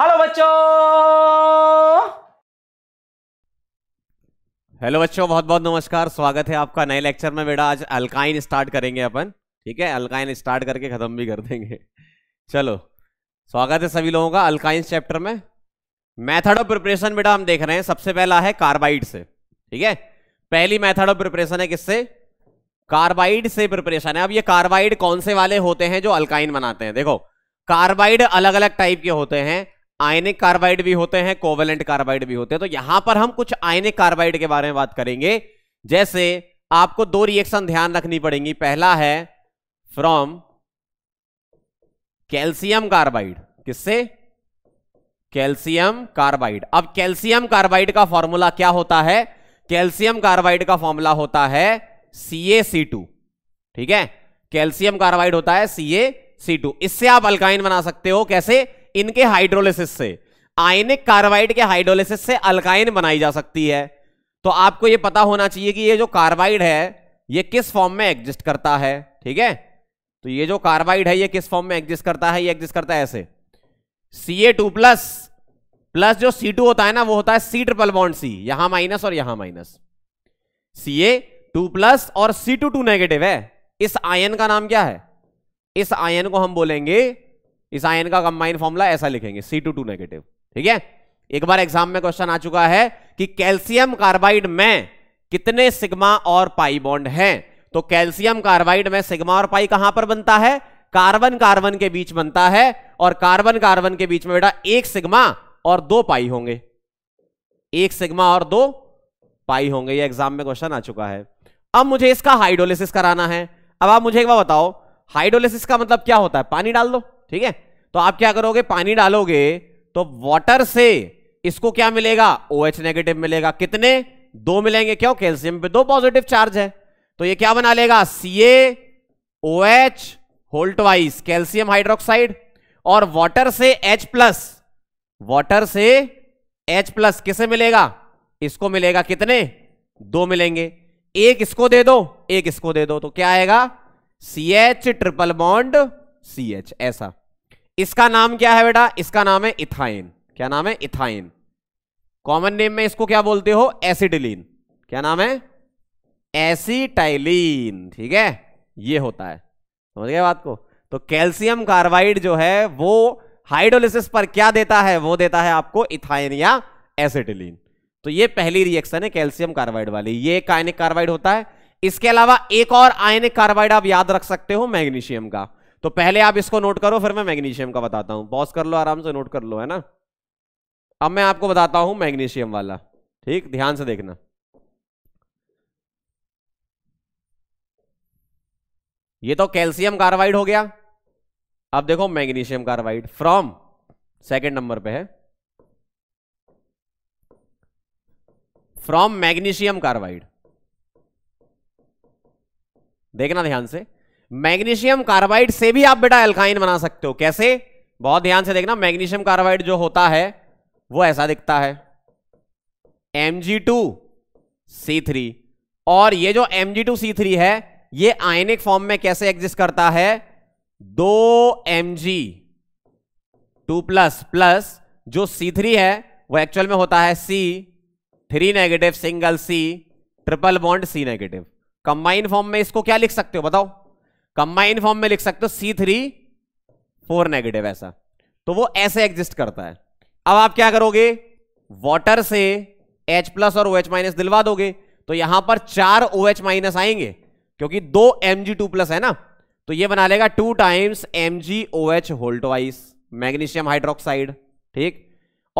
Hello बच्चों hello बच्चों बहुत बहुत नमस्कार स्वागत है आपका नए लेक्चर में बेटा आज अल्काइन स्टार्ट करेंगे अपन ठीक है अल्काइन स्टार्ट करके खत्म भी कर देंगे चलो स्वागत है सभी लोगों का अल्काइन चैप्टर में मेथड ऑफ प्रिपरेशन बेटा हम देख रहे हैं सबसे पहला है कार्बाइड से ठीक है पहली मेथड ऑफ प्रिपरेशन है किससे कार्बाइड से प्रिपरेशन है अब ये कार्बाइड कौन से वाले होते हैं जो अल्काइन बनाते हैं देखो कार्बाइड अलग अलग टाइप के होते हैं आयनिक कार्बाइड भी होते हैं कोवेलेंट कार्बाइड भी होते हैं तो यहां पर हम कुछ आयनिक कार्बाइड के बारे में बात करेंगे जैसे आपको दो रिएक्शन ध्यान रखनी पड़ेंगी पहला है फ्रॉम कैल्सियम कार्बाइड किससे कैल्सियम कार्बाइड अब कैल्सियम कार्बाइड का फॉर्मूला क्या होता है कैल्सियम कार्बाइड का फॉर्मूला होता है सी ठीक है कैल्सियम कार्बाइड होता है सी इससे आप अल्काइन बना सकते हो कैसे इनके हाइड्रोलिसिस से आयनिक कार्बाइड के हाइड्रोलिसिस से अल्काइन बनाई जा सकती है तो आपको यह पता होना चाहिए कि यह जो कार्बाइड है यह किस फॉर्म में एग्जिस्ट करता है ठीक है तो ये जो कार्बाइड है ये किस फॉर्म में एग्जिस्ट करता है ये एग्जिस्ट करता है ऐसे C A two plus plus जो सी टू होता है ना वो होता है सी ट्रिपल बॉन्ड सी यहां माइनस और यहां minus C A two plus और सी टू टू नेगेटिव है इस आयन का नाम क्या है इस आयन को हम बोलेंगे इस आयन का कंबाइन फॉर्मूला ऐसा लिखेंगे सी टू टू नेगेटिव ठीक है एक बार एग्जाम में क्वेश्चन आ चुका है कि कैल्सियम कार्बाइड में कितने सिग्मा और पाई बॉन्ड हैं तो कैल्सियम कार्बाइड में सिग्मा और पाई कहां पर बनता है कार्बन कार्बन के बीच बनता है और कार्बन कार्बन के बीच में बेटा एक सिग्मा और दो पाई होंगे एक सिग्मा और दो पाई होंगे ये एग्जाम में क्वेश्चन आ चुका है अब मुझे इसका हाइड्रोलिसिस कराना है अब आप मुझे एक बार बताओ हाइड्रोलिसिस का मतलब क्या होता है पानी डाल दो ठीक है तो आप क्या करोगे पानी डालोगे तो वाटर से इसको क्या मिलेगा ओ एच नेगेटिव मिलेगा कितने दो मिलेंगे क्यों कैल्सियम पे दो पॉजिटिव चार्ज है तो ये क्या बना लेगा C A O H whole twice calcium hydroxide और वाटर से एच प्लस वॉटर से एच प्लस किसे मिलेगा इसको मिलेगा कितने दो मिलेंगे एक इसको दे दो एक इसको दे दो तो क्या आएगा C H triple bond C H ऐसा इसका नाम क्या है बेटा इसका नाम है इथाइन क्या नाम है इथाइन कॉमन नेम में इसको क्या बोलते हो एसिडिलीन क्या नाम है एसिटाइलिन ठीक है ये होता है समझ गए बात को तो कैल्शियम कार्बाइड जो है वो हाइड्रोलिसिस पर क्या देता है वो देता है आपको इथाइन या एसिडिलीन तो ये पहली रिएक्शन है कैल्शियम कार्बाइड वाली ये एक आयनिक कार्बाइड होता है इसके अलावा एक और आयनिक कार्बाइड आप याद रख सकते हो मैग्नीशियम का तो पहले आप इसको नोट करो फिर मैं मैग्नीशियम का बताता हूं पॉज कर लो आराम से नोट कर लो है ना अब मैं आपको बताता हूं मैग्नीशियम वाला ठीक ध्यान से देखना ये तो कैल्शियम कार्बाइड हो गया अब देखो magnesium carbide from second number पे है फ्रॉम मैग्नीशियम कार्बाइड देखना ध्यान से मैग्नीशियम कार्बाइड से भी आप बेटा एल्काइन बना सकते हो कैसे बहुत ध्यान से देखना मैग्नीशियम कार्बाइड जो होता है वो ऐसा दिखता है थ्री और ये जो थ्री है ये आयनिक फॉर्म में कैसे एग्जिस्ट करता है दो M G two plus plus जो सी थ्री है वो एक्चुअल में होता है C three negative single C triple bond C negative combine form में इसको क्या लिख सकते हो बताओ कंबाइन फॉर्म में लिख सकते हो सी थ्री फोर नेगेटिव ऐसा तो वो ऐसे एग्जिस्ट करता है अब आप क्या करोगे वाटर से H प्लस और OH माइनस दिलवा दोगे तो यहां पर चार OH माइनस आएंगे क्योंकि दो Mg2 प्लस है ना तो ये बना लेगा टू टाइम्स MgOH होल्ट वाइस मैग्नीशियम हाइड्रोक्साइड ठीक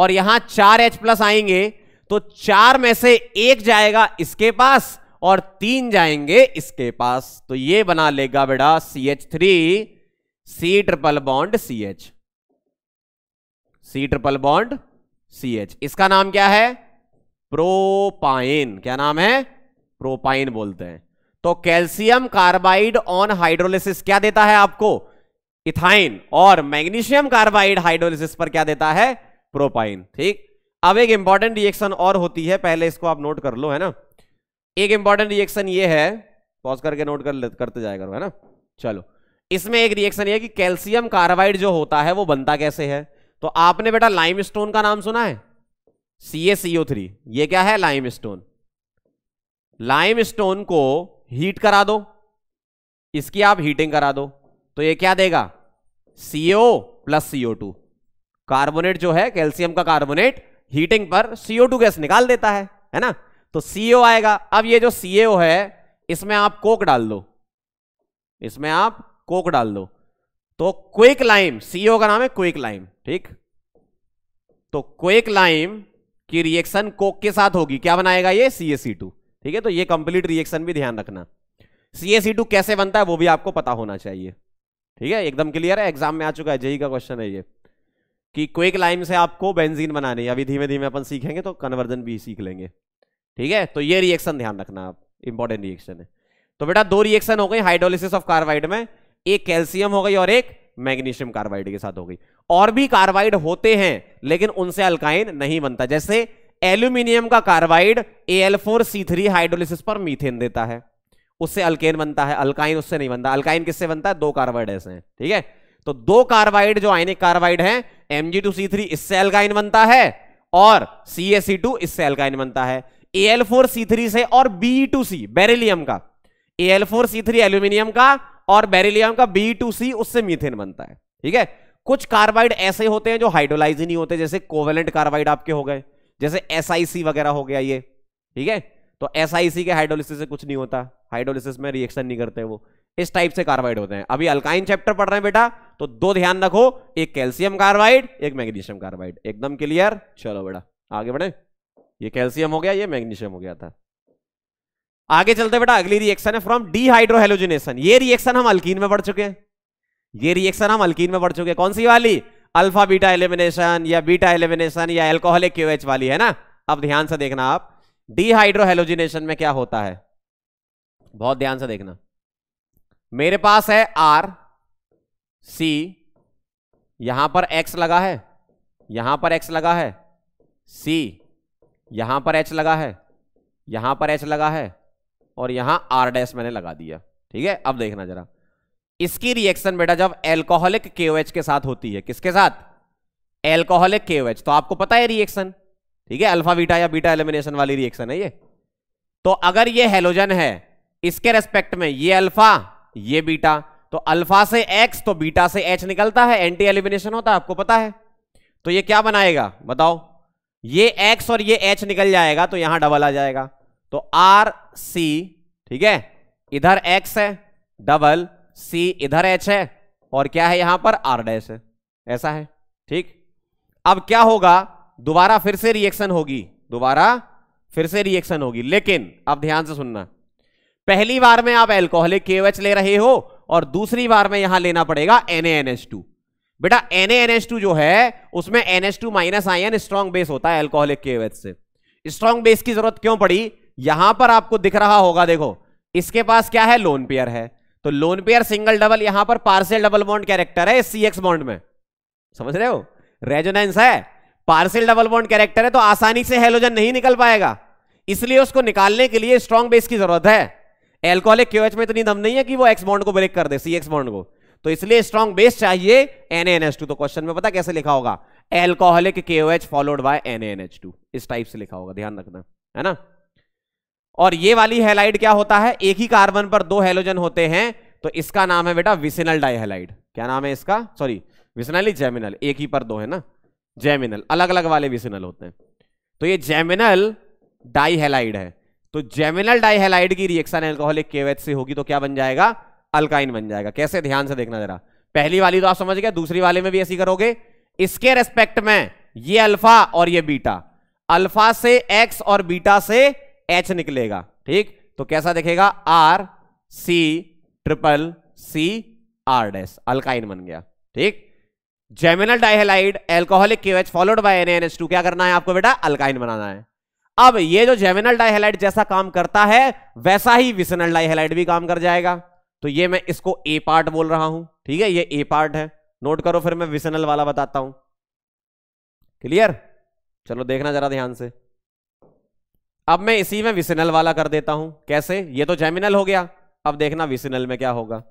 और यहां चार H प्लस आएंगे तो चार में से एक जाएगा इसके पास और तीन जाएंगे इसके पास तो ये बना लेगा बेटा C H three C triple bond C H C triple bond C H इसका नाम क्या है प्रोपाइन क्या नाम है प्रोपाइन बोलते हैं तो कैल्शियम कार्बाइड ऑन हाइड्रोलिसिस क्या देता है आपको इथाइन और मैग्नीशियम कार्बाइड हाइड्रोलिसिस पर क्या देता है प्रोपाइन ठीक अब एक इंपॉर्टेंट रिएक्शन और होती है पहले इसको आप नोट कर लो है ना एक इंपॉर्टेंट रिएक्शन ये है पॉज करके नोट कर करते जाएगा है ना चलो इसमें एक रिएक्शन ये कि कैल्शियम कार्बाइड जो होता है वो बनता कैसे है तो आपने बेटा लाइमस्टोन का नाम सुना है CaCO3 ये क्या है लाइमस्टोन लाइमस्टोन को हीट करा दो इसकी आप हीटिंग करा दो तो ये क्या देगा CO प्लस CO2 कार्बोनेट जो है कैल्शियम का कार्बोनेट हीटिंग पर CO2 गैस निकाल देता है है ना तो सीओ e आएगा अब ये जो सीएओ e है इसमें आप कोक डाल दो इसमें आप कोक डाल दो तो क्विक लाइम सीओ e का नाम है क्विक लाइम ठीक तो क्विक लाइम की रिएक्शन कोक के साथ होगी क्या बनाएगा ये टू ठीक है तो ये कंप्लीट रिएक्शन भी ध्यान रखना टू कैसे बनता है वो भी आपको पता होना चाहिए ठीक है एकदम क्लियर है एग्जाम में आ चुका है जेई का क्वेश्चन है ये कि क्विक लाइम से आपको बेंजीन बनानी अभी धीमे धीमे अपन सीखेंगे तो कन्वर्जन भी सीख लेंगे ठीक है तो ये रिएक्शन ध्यान रखना आप इंपॉर्टेंट रिएक्शन है तो बेटा दो रिएक्शन हो गई हाइड्रोलिसिस ऑफ कार्बाइड में एक कैल्सियम हो गई और एक मैग्नीशियम कार्बाइड के साथ हो गई और भी कार्बाइड होते हैं लेकिन उनसे अल्काइन नहीं बनता जैसे एल्यूमिनियम का कार्बाइड थ्री हाइड्रोलिसिस पर मीथेन देता है उससे अल्केन बनता है अल्काइन उससे नहीं बनता अल्काइन किससे बनता है दो कार्बाइड ऐसे हैं ठीक है तो दो कार्बाइड जो आयनिक कार्बाइड सी थ्री इससे अल्काइन बनता है और टू इससे अल्काइन बनता है एल फोर सी थ्री से और बी टू सी बेरिलियम का L four C three aluminium का और बेरिलियम का बी टू सी उससे मीथेन बनता है ठीक है कुछ कार्बाइड ऐसे होते हैं जो हाइड्रोलाइज ही नहीं होते जैसे कोवेलेंट कार्बाइड आपके हो गए जैसे एस वगैरह हो गया ये ठीक है तो एस के हाइड्रोलिसिस से कुछ नहीं होता हाइड्रोलिसिस में रिएक्शन नहीं करते वो इस टाइप से कार्बाइड होते हैं अभी अल्काइन चैप्टर पढ़ रहे हैं बेटा तो दो ध्यान रखो एक कैल्सियम कार्बाइड एक मैग्नीशियम कार्बाइड एकदम क्लियर चलो बेटा आगे बढ़े ये कैल्शियम हो गया ये मैग्नीशियम हो गया था आगे चलते बेटा अगली रिएक्शन है फ्रॉम डीहाइड्रोहेलोजिनेशन ये रिएक्शन हम अल्कीन में बढ़ चुके हैं ये रिएक्शन हम अल्कीन में बढ़ चुके हैं कौन सी वाली अल्फा बीटा एलिमिनेशन या बीटा एलिमिनेशन या एल्कोहलिक क्यूएच वाली है ना अब ध्यान से देखना आप डीहाइड्रोहेलोजिनेशन में क्या होता है बहुत ध्यान से देखना मेरे पास है आर सी यहां पर एक्स लगा है यहां पर एक्स लगा है सी यहां पर एच लगा है यहां पर एच लगा है और यहां आर डैश मैंने लगा दिया ठीक है अब देखना जरा इसकी रिएक्शन बेटा जब एल्कोहलिक केओएच के साथ होती है किसके साथ एल्कोहलिक केओएच तो आपको पता है रिएक्शन ठीक है अल्फा बीटा या बीटा एलिमिनेशन वाली रिएक्शन है ये तो अगर ये हेलोजन है इसके रेस्पेक्ट में ये अल्फा ये बीटा तो अल्फा से एक्स तो बीटा से एच निकलता है एंटी एलिमिनेशन होता है आपको पता है तो ये क्या बनाएगा बताओ ये एक्स और ये एच निकल जाएगा तो यहां डबल आ जाएगा तो आर सी ठीक है इधर एक्स है डबल सी इधर एच है और क्या है यहां पर आर डैश है ऐसा है ठीक अब क्या होगा दोबारा फिर से रिएक्शन होगी दोबारा फिर से रिएक्शन होगी लेकिन अब ध्यान से सुनना पहली बार में आप एल्कोहलिक के ले रहे हो और दूसरी बार में यहां लेना पड़ेगा एन बेटा NaNH2 जो है उसमें NH2 minus ion strong base होता है एल्कोहलिक केवेथ से स्ट्रॉन्ग बेस की जरूरत क्यों पड़ी यहां पर आपको दिख रहा होगा देखो इसके पास क्या है लोन पेयर है तो लोन पेयर सिंगल डबल यहां पर पार्सल डबल बॉन्ड कैरेक्टर है सी एक्स बॉन्ड में समझ रहे हो रेजोनेंस है पार्सल डबल बॉन्ड कैरेक्टर है तो आसानी से हेलोजन नहीं निकल पाएगा इसलिए उसको निकालने के लिए स्ट्रॉन्ग बेस की जरूरत है एल्कोहलिक क्यूएच में इतनी दम नहीं है कि वो एक्स बॉन्ड को ब्रेक कर दे सी एक्स बॉन्ड को तो इसलिए स्ट्रॉन्ग बेस चाहिए टू तो क्वेश्चन में पता कैसे लिखा होगा alcoholic H followed by two इस टाइप से लिखा होगा ध्यान रखना है ना और ये वाली हेलाइड क्या होता है एक ही कार्बन पर दो हेलोजन होते हैं तो इसका नाम है बेटा विसिनल डाइहेलाइड क्या नाम है इसका सॉरी विसनल ही जेमिनल एक ही पर दो है ना जेमिनल अलग अलग वाले विसिनल होते हैं तो ये जेमिनल डाइहेलाइड है तो जेमिनल डाइहेलाइड की रिएक्शन एल्कोहलिक केवेच से होगी तो क्या बन जाएगा अल्काइन बन जाएगा कैसे ध्यान से देखना जरा पहली वाली तो आप समझ गए दूसरी वाले में भी ऐसी करोगे इसके रेस्पेक्ट में ये अल्फा और ये बीटा अल्फा से एक्स और बीटा से एच निकलेगा ठीक तो कैसा दिखेगा R C triple C R dash alkyne बन गया ठीक geminal dihalide alcoholic Q H followed by N N H two क्या करना है आपको बेटा अल्काइन बनाना है अब ये जो जेमिनल डाइहेलाइड जैसा काम करता है वैसा ही विसनल डाइहेलाइड भी काम कर जाएगा तो ये मैं इसको ए पार्ट बोल रहा हूं ठीक है ये ए पार्ट है नोट करो फिर मैं विसनल वाला बताता हूं क्लियर चलो देखना जरा ध्यान से अब मैं इसी में विसनल वाला कर देता हूं कैसे ये तो जेमिनल हो गया अब देखना विसनल में क्या होगा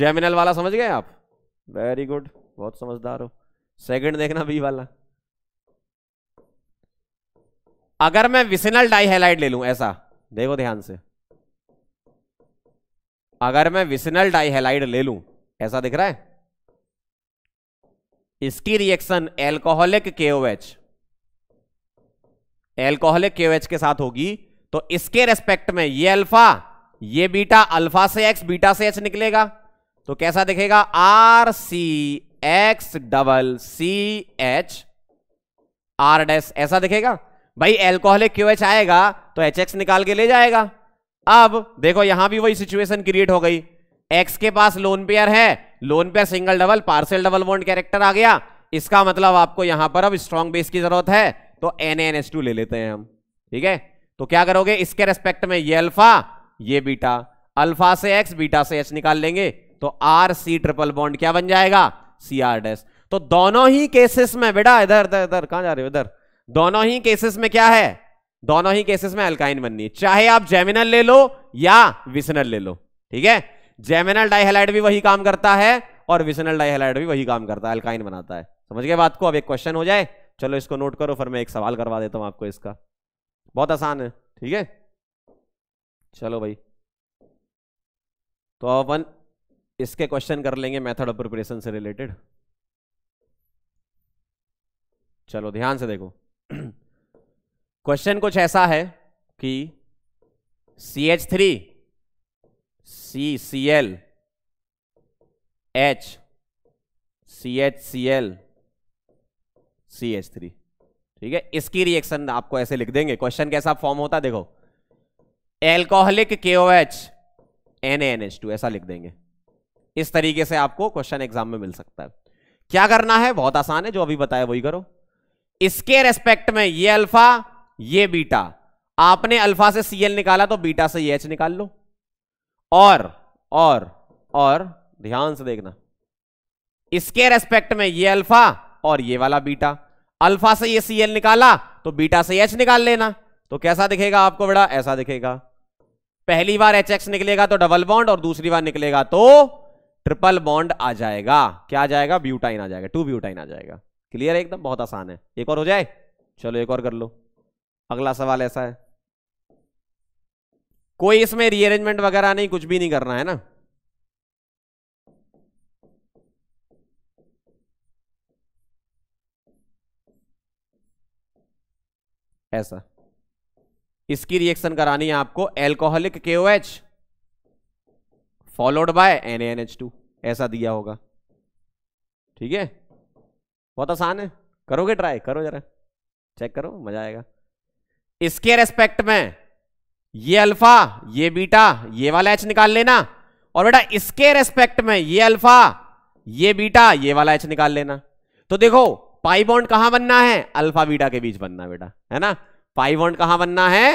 जेमिनल वाला समझ गए आप वेरी गुड बहुत समझदार हो सेकंड देखना बी वाला अगर मैं विसनल डाई हेलाइट ले लू ऐसा देखो ध्यान से अगर मैं विसनल डाइहेलाइड ले लूं ऐसा दिख रहा है इसकी reaction alcoholic KOH alcoholic KOH के साथ होगी तो इसके रेस्पेक्ट में ये अल्फा ये बीटा अल्फा से एक्स बीटा से एच निकलेगा तो कैसा दिखेगा R C X double C H R dash ऐसा दिखेगा भाई एल्कोहलिक क्यू एच आएगा तो एच एक्स निकाल के ले जाएगा अब देखो यहां भी वही सिचुएशन क्रिएट हो गई एक्स के पास लोन पेयर है lone pair single double partial double bond character आ गया इसका मतलब आपको यहां पर अब स्ट्रॉन्ग बेस की जरूरत है तो एन एन एस टू ले लेते हैं हम ठीक है तो क्या करोगे इसके रेस्पेक्ट में ये अल्फा ये बीटा अल्फा से एक्स बीटा से एच निकाल लेंगे तो आर सी ट्रिपल बॉन्ड क्या बन जाएगा सी आर डैश तो दोनों ही केसेस में बेटा इधर इधर इधर कहां जा रहे हो इधर दोनों ही केसेस में क्या है दोनों ही केसेस में अल्काइन बननी है चाहे आप जेमिनल ले लो या विसनल ले लो ठीक है जेमिनल डाइहेलाइड भी वही काम करता है और विसनल डाइहेलाइड भी वही काम करता है अल्काइन बनाता है समझ गए बात को अब एक क्वेश्चन हो जाए चलो इसको नोट करो फिर मैं एक सवाल करवा देता हूं आपको इसका बहुत आसान है ठीक है चलो भाई तो अपन इसके क्वेश्चन कर लेंगे मेथड ऑफ प्रिपरेशन से रिलेटेड चलो ध्यान से देखो क्वेश्चन कुछ ऐसा है कि C H three C C L H C H C L C H three ठीक है इसकी रिएक्शन आपको ऐसे लिख देंगे क्वेश्चन कैसा फॉर्म होता है देखो alcoholic K O H N N H two ऐसा लिख देंगे इस तरीके से आपको क्वेश्चन एग्जाम में मिल सकता है क्या करना है बहुत आसान है जो अभी बताया वही करो इसके रेस्पेक्ट में ये अल्फा ये बीटा आपने अल्फा से सीएल निकाला तो बीटा से ये एच निकाल लो और और और ध्यान से देखना इसके रेस्पेक्ट में ये अल्फा और ये वाला बीटा अल्फा से ये सीएल निकाला तो बीटा से एच निकाल लेना तो कैसा दिखेगा आपको बड़ा ऐसा दिखेगा पहली बार एच एक्स निकलेगा तो डबल बॉन्ड और दूसरी बार निकलेगा तो ट्रिपल बॉन्ड आ जाएगा क्या आ जाएगा ब्यूटाइन आ जाएगा टू ब्यूटाइन आ जाएगा क्लियर है एकदम बहुत आसान है एक और हो जाए चलो एक और कर लो अगला सवाल ऐसा है कोई इसमें रीअरेंजमेंट वगैरह नहीं कुछ भी नहीं करना है ना ऐसा इसकी रिएक्शन करानी है आपको alcoholic K O H followed by N N H two ऐसा दिया होगा ठीक है बहुत आसान है करोगे ट्राई करो जरा चेक करो मजा आएगा इसके रेस्पेक्ट में ये अल्फा ये बीटा ये वाला एच निकाल लेना और बेटा इसके रेस्पेक्ट में ये अल्फा ये बीटा ये वाला एच निकाल लेना तो देखो पाई बॉन्ड कहां बनना है अल्फा बीटा के बीच बनना बेटा है ना पाई बॉन्ड कहां बनना है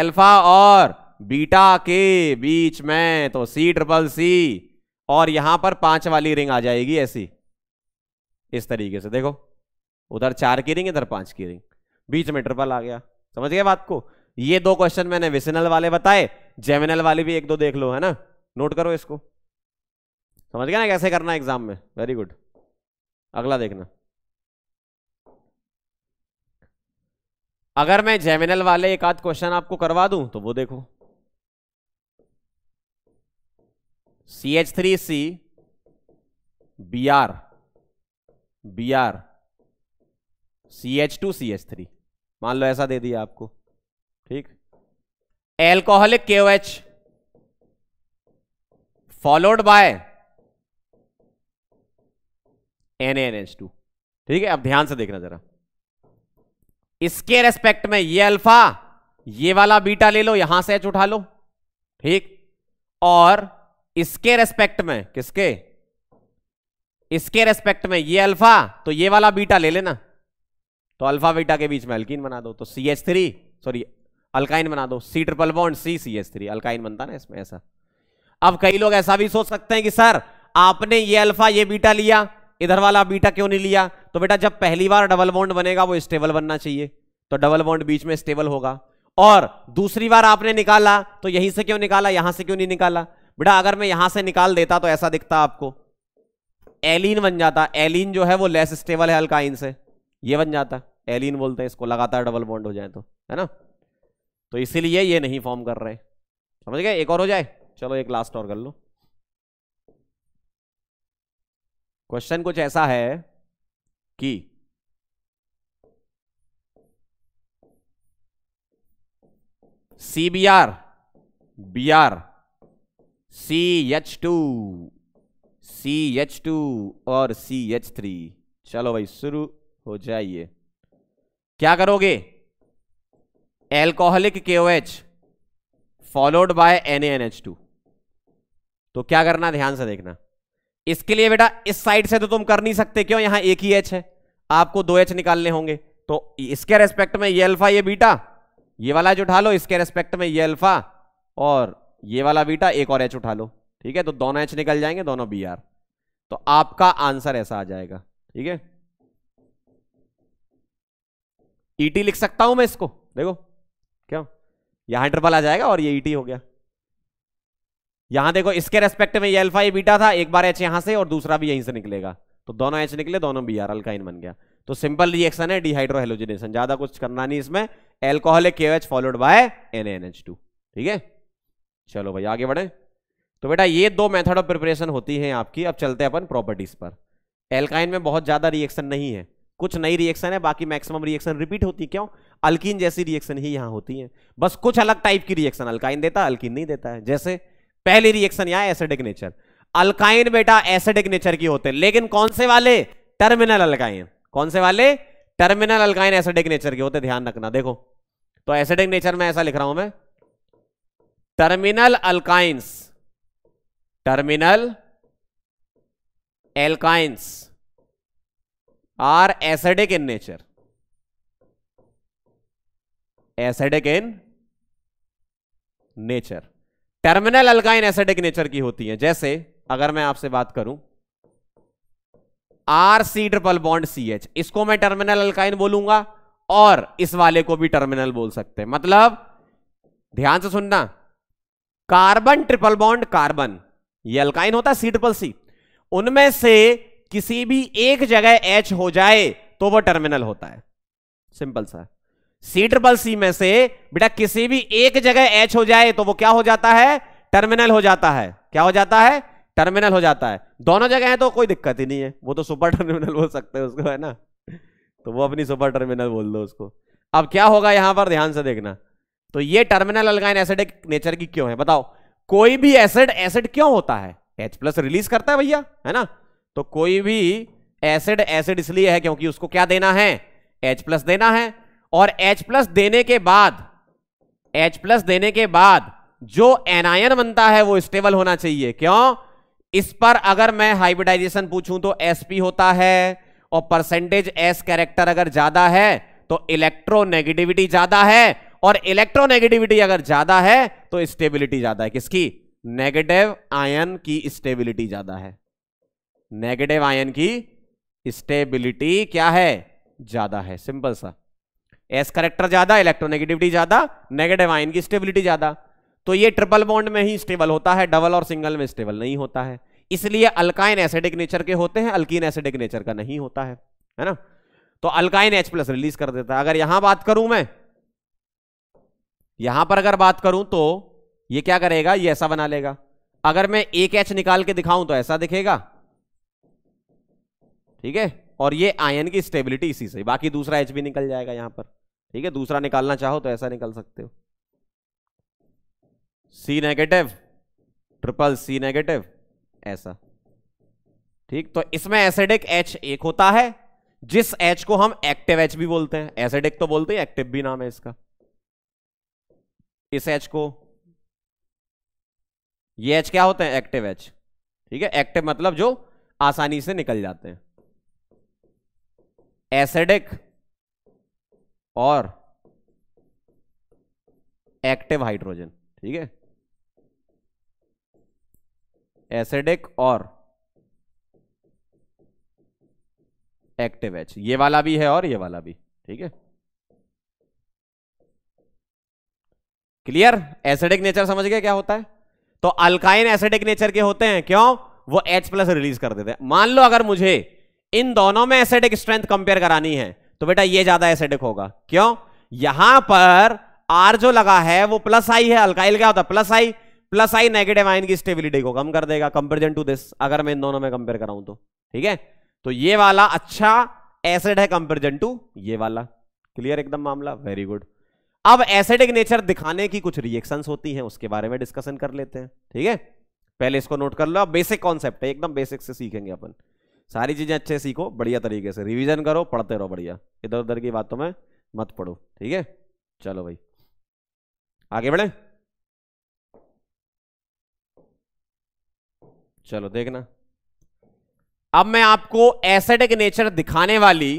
अल्फा और बीटा के बीच में तो सी ट्रिपल सी और यहां पर पांच वाली रिंग आ जाएगी ऐसी इस तरीके से देखो उधर चार की रिंग इधर पांच की रिंग बीच में ट्रिपल आ गया समझ गए बात को ये दो क्वेश्चन मैंने विसनल वाले बताए जेमिनल वाले भी एक दो देख लो है ना नोट करो इसको समझ गया ना कैसे करना एग्जाम में वेरी गुड अगला देखना अगर मैं जेमिनल वाले एक आध क्वेश्चन आपको करवा दूं तो वो देखो C H three C B R B R C H two C H three मान लो ऐसा दे दिया आपको ठीक alcoholic K O H followed by N N H two ठीक है अब ध्यान से देखना जरा इसके रेस्पेक्ट में ये अल्फा ये वाला बीटा ले लो यहां से एच उठा लो ठीक और इसके रेस्पेक्ट में किसके इसके रेस्पेक्ट में ये अल्फा तो ये वाला बीटा ले लेना तो अल्फा बीटा के बीच में अल्किन बना दो तो C H three sorry alkyne बना दो C triple bond C C H three alkyne बनता ना इसमें ऐसा अब कई लोग ऐसा भी सोच सकते हैं कि सर आपने ये अल्फा ये बीटा लिया इधर वाला बीटा क्यों नहीं लिया तो बेटा जब पहली बार डबल बॉन्ड बनेगा वो स्टेबल बनना चाहिए तो डबल बॉन्ड बीच में स्टेबल होगा और दूसरी बार आपने निकाला तो यहीं से क्यों निकाला यहां से क्यों नहीं निकाला बेटा अगर मैं यहां से निकाल देता तो ऐसा दिखता आपको एलिन बन जाता एलिन जो है वो लेस स्टेबल है अल्काइन से ये बन जाता है एलिन बोलते हैं इसको लगातार डबल बॉन्ड हो जाए तो है ना तो इसीलिए ये नहीं फॉर्म कर रहे समझ गए एक और हो जाए चलो एक लास्ट और कर लो क्वेश्चन कुछ ऐसा है कि C B R B R C H two C H two और सी एच थ्री चलो भाई शुरू हो जाइए क्या करोगे alcoholic K O H followed by N N H two तो क्या करना ध्यान से देखना इसके लिए बेटा इस साइड से तो तुम कर नहीं सकते क्यों यहां एक ही एच है आपको दो एच निकालने होंगे तो इसके रेस्पेक्ट में ये अल्फा ये बीटा ये वाला जो उठा लो इसके रेस्पेक्ट में ये अल्फा और ये वाला बीटा एक और एच उठा लो ठीक है तो दोनों एच निकल जाएंगे दोनों बी आर तो आपका आंसर ऐसा आ जाएगा ठीक है ईटी e लिख सकता हूं मैं इसको देखो क्यों यहां ट्रिपल आ जाएगा और ये ईटी e हो गया यहां देखो इसके रेस्पेक्ट में ये अल्फा ये बीटा था एक बार एच यहां से और दूसरा भी यहीं से निकलेगा तो दोनों एच निकले दोनों बी आर अल्काइन बन गया तो सिंपल रिएक्शन है डिहाइड्रोहेलोजिनेशन ज्यादा कुछ करना नहीं इसमें alcoholic H followed by two ठीक है चलो भाई आगे बढ़े तो बेटा ये दो मेथड ऑफ प्रिपरेशन होती है आपकी अब चलते हैं अपन प्रॉपर्टीज पर एल्काइन में बहुत ज्यादा रिएक्शन नहीं है कुछ नई रिएक्शन है बाकी मैक्सिमम रिएक्शन रिपीट होती क्यों अल्किन जैसी रिएक्शन ही यहां होती है बस कुछ अलग टाइप की रिएक्शन अल्काइन देता अल्किन नहीं देता है जैसे पहली रिएक्शन यहां एसिडिक नेचर अल्काइन बेटा एसिडिक नेचर की होते हैं लेकिन कौन से वाले टर्मिनल अल्काइन कौन से वाले टर्मिनल अल्काइन एसिडिक नेचर के होते ध्यान रखना देखो तो एसिडिक नेचर में ऐसा लिख रहा हूं मैं terminal alkynes terminal alkynes are acidic in nature acidic in nature terminal alkyne acidic nature की होती है जैसे अगर मैं आपसे बात करूं R C triple bond C H इसको मैं टर्मिनल अल्काइन बोलूंगा और इस वाले को भी टर्मिनल बोल सकते हैं मतलब ध्यान से सुनना कार्बन ट्रिपल बॉन्ड कार्बन ये अल्काइन होता है सी ट्रिपल सी उनमें से किसी भी एक जगह एच हो जाए तो वो टर्मिनल होता है सिंपल सा सी ट्रिपल सी में से बेटा किसी भी एक जगह एच हो जाए तो वो क्या हो जाता है टर्मिनल हो जाता है क्या हो जाता है टर्मिनल हो जाता है दोनों जगह है तो कोई दिक्कत ही नहीं है वो तो सुपर टर्मिनल बोल सकते हैं उसको है ना तो वो अपनी सुपर टर्मिनल बोल दो उसको अब क्या होगा यहां पर ध्यान से देखना तो ये terminal alkyne acidic nature की क्यों है बताओ कोई भी एसिड एसिड क्यों होता है एच प्लस रिलीज करता है भैया है ना तो कोई भी एसिड एसिड इसलिए है क्योंकि उसको क्या देना है एच प्लस देना है और एच प्लस देने के बाद एच प्लस देने के बाद जो एनायन बनता है वो स्टेबल होना चाहिए क्यों इस पर अगर मैं हाइब्रिडाइजेशन पूछूं तो एस पी होता है और परसेंटेज एस कैरेक्टर अगर ज्यादा है तो इलेक्ट्रोनेगेटिविटी ज्यादा है और इलेक्ट्रोनेगेटिविटी अगर ज्यादा है तो स्टेबिलिटी ज्यादा है किसकी नेगेटिव आयन की स्टेबिलिटी ज्यादा है नेगेटिव आयन की स्टेबिलिटी क्या है ज्यादा है सिंपल सा एस करेक्टर ज्यादा इलेक्ट्रोनेगेटिविटी ज्यादा नेगेटिव आयन की स्टेबिलिटी ज्यादा तो ये ट्रिपल बॉन्ड में ही स्टेबल होता है डबल और सिंगल में स्टेबल नहीं होता है इसलिए अल्काइन एसिडिक नेचर के होते हैं अल्कीन एसिडिक नेचर का नहीं होता है है ना तो अल्काइन एच प्लस रिलीज कर देता है अगर यहां बात करूं मैं यहां पर अगर बात करूं तो ये क्या करेगा ये ऐसा बना लेगा अगर मैं एक एच निकाल के दिखाऊं तो ऐसा दिखेगा ठीक है और ये आयन की स्टेबिलिटी इसी से बाकी दूसरा एच भी निकल जाएगा यहां पर ठीक है दूसरा निकालना चाहो तो ऐसा निकल सकते हो C negative triple C negative ऐसा ठीक तो इसमें एसिडिक एच एक होता है जिस एच को हम एक्टिव एच भी बोलते हैं एसिडिक तो बोलते हैं एक्टिव भी नाम है इसका इस एच को ये एच क्या होते हैं एक्टिव एच ठीक है एक्टिव मतलब जो आसानी से निकल जाते हैं एसिडिक और एक्टिव हाइड्रोजन ठीक है एसिडिक और एक्टिव एच ये वाला भी है और ये वाला भी ठीक है क्लियर एसिडिक नेचर समझ गए क्या होता है तो अल्काइन एसिडिक नेचर के होते हैं क्यों वो H प्लस रिलीज कर देते हैं मान लो अगर मुझे इन दोनों में एसेडिक स्ट्रेंथ कंपेयर करानी है तो बेटा ये ज्यादा एसेडिक होगा क्यों यहां पर आर जो लगा है वो प्लस आई है अल्काइल क्या होता है plus I plus I negative ion की स्टेबिलिटी को कम कर देगा कंपेरिजन टू दिस अगर मैं इन दोनों में कंपेयर कराऊं तो ठीक है तो ये वाला अच्छा एसिड है कंपेरिजन टू ये वाला क्लियर एकदम मामला वेरी गुड अब एसिडिक नेचर दिखाने की कुछ रिएक्शन होती हैं उसके बारे में डिस्कशन कर लेते हैं ठीक है पहले इसको नोट कर लो बेसिक कॉन्सेप्ट है एकदम बेसिक से सीखेंगे अपन सारी चीज़ें अच्छे सीखो बढ़िया तरीके से रिविजन करो पढ़ते रहो बढ़िया इधर उधर की बातों में मत पढ़ो ठीक है चलो भाई आगे बढ़े चलो देखना अब मैं आपको एसिडिक नेचर दिखाने वाली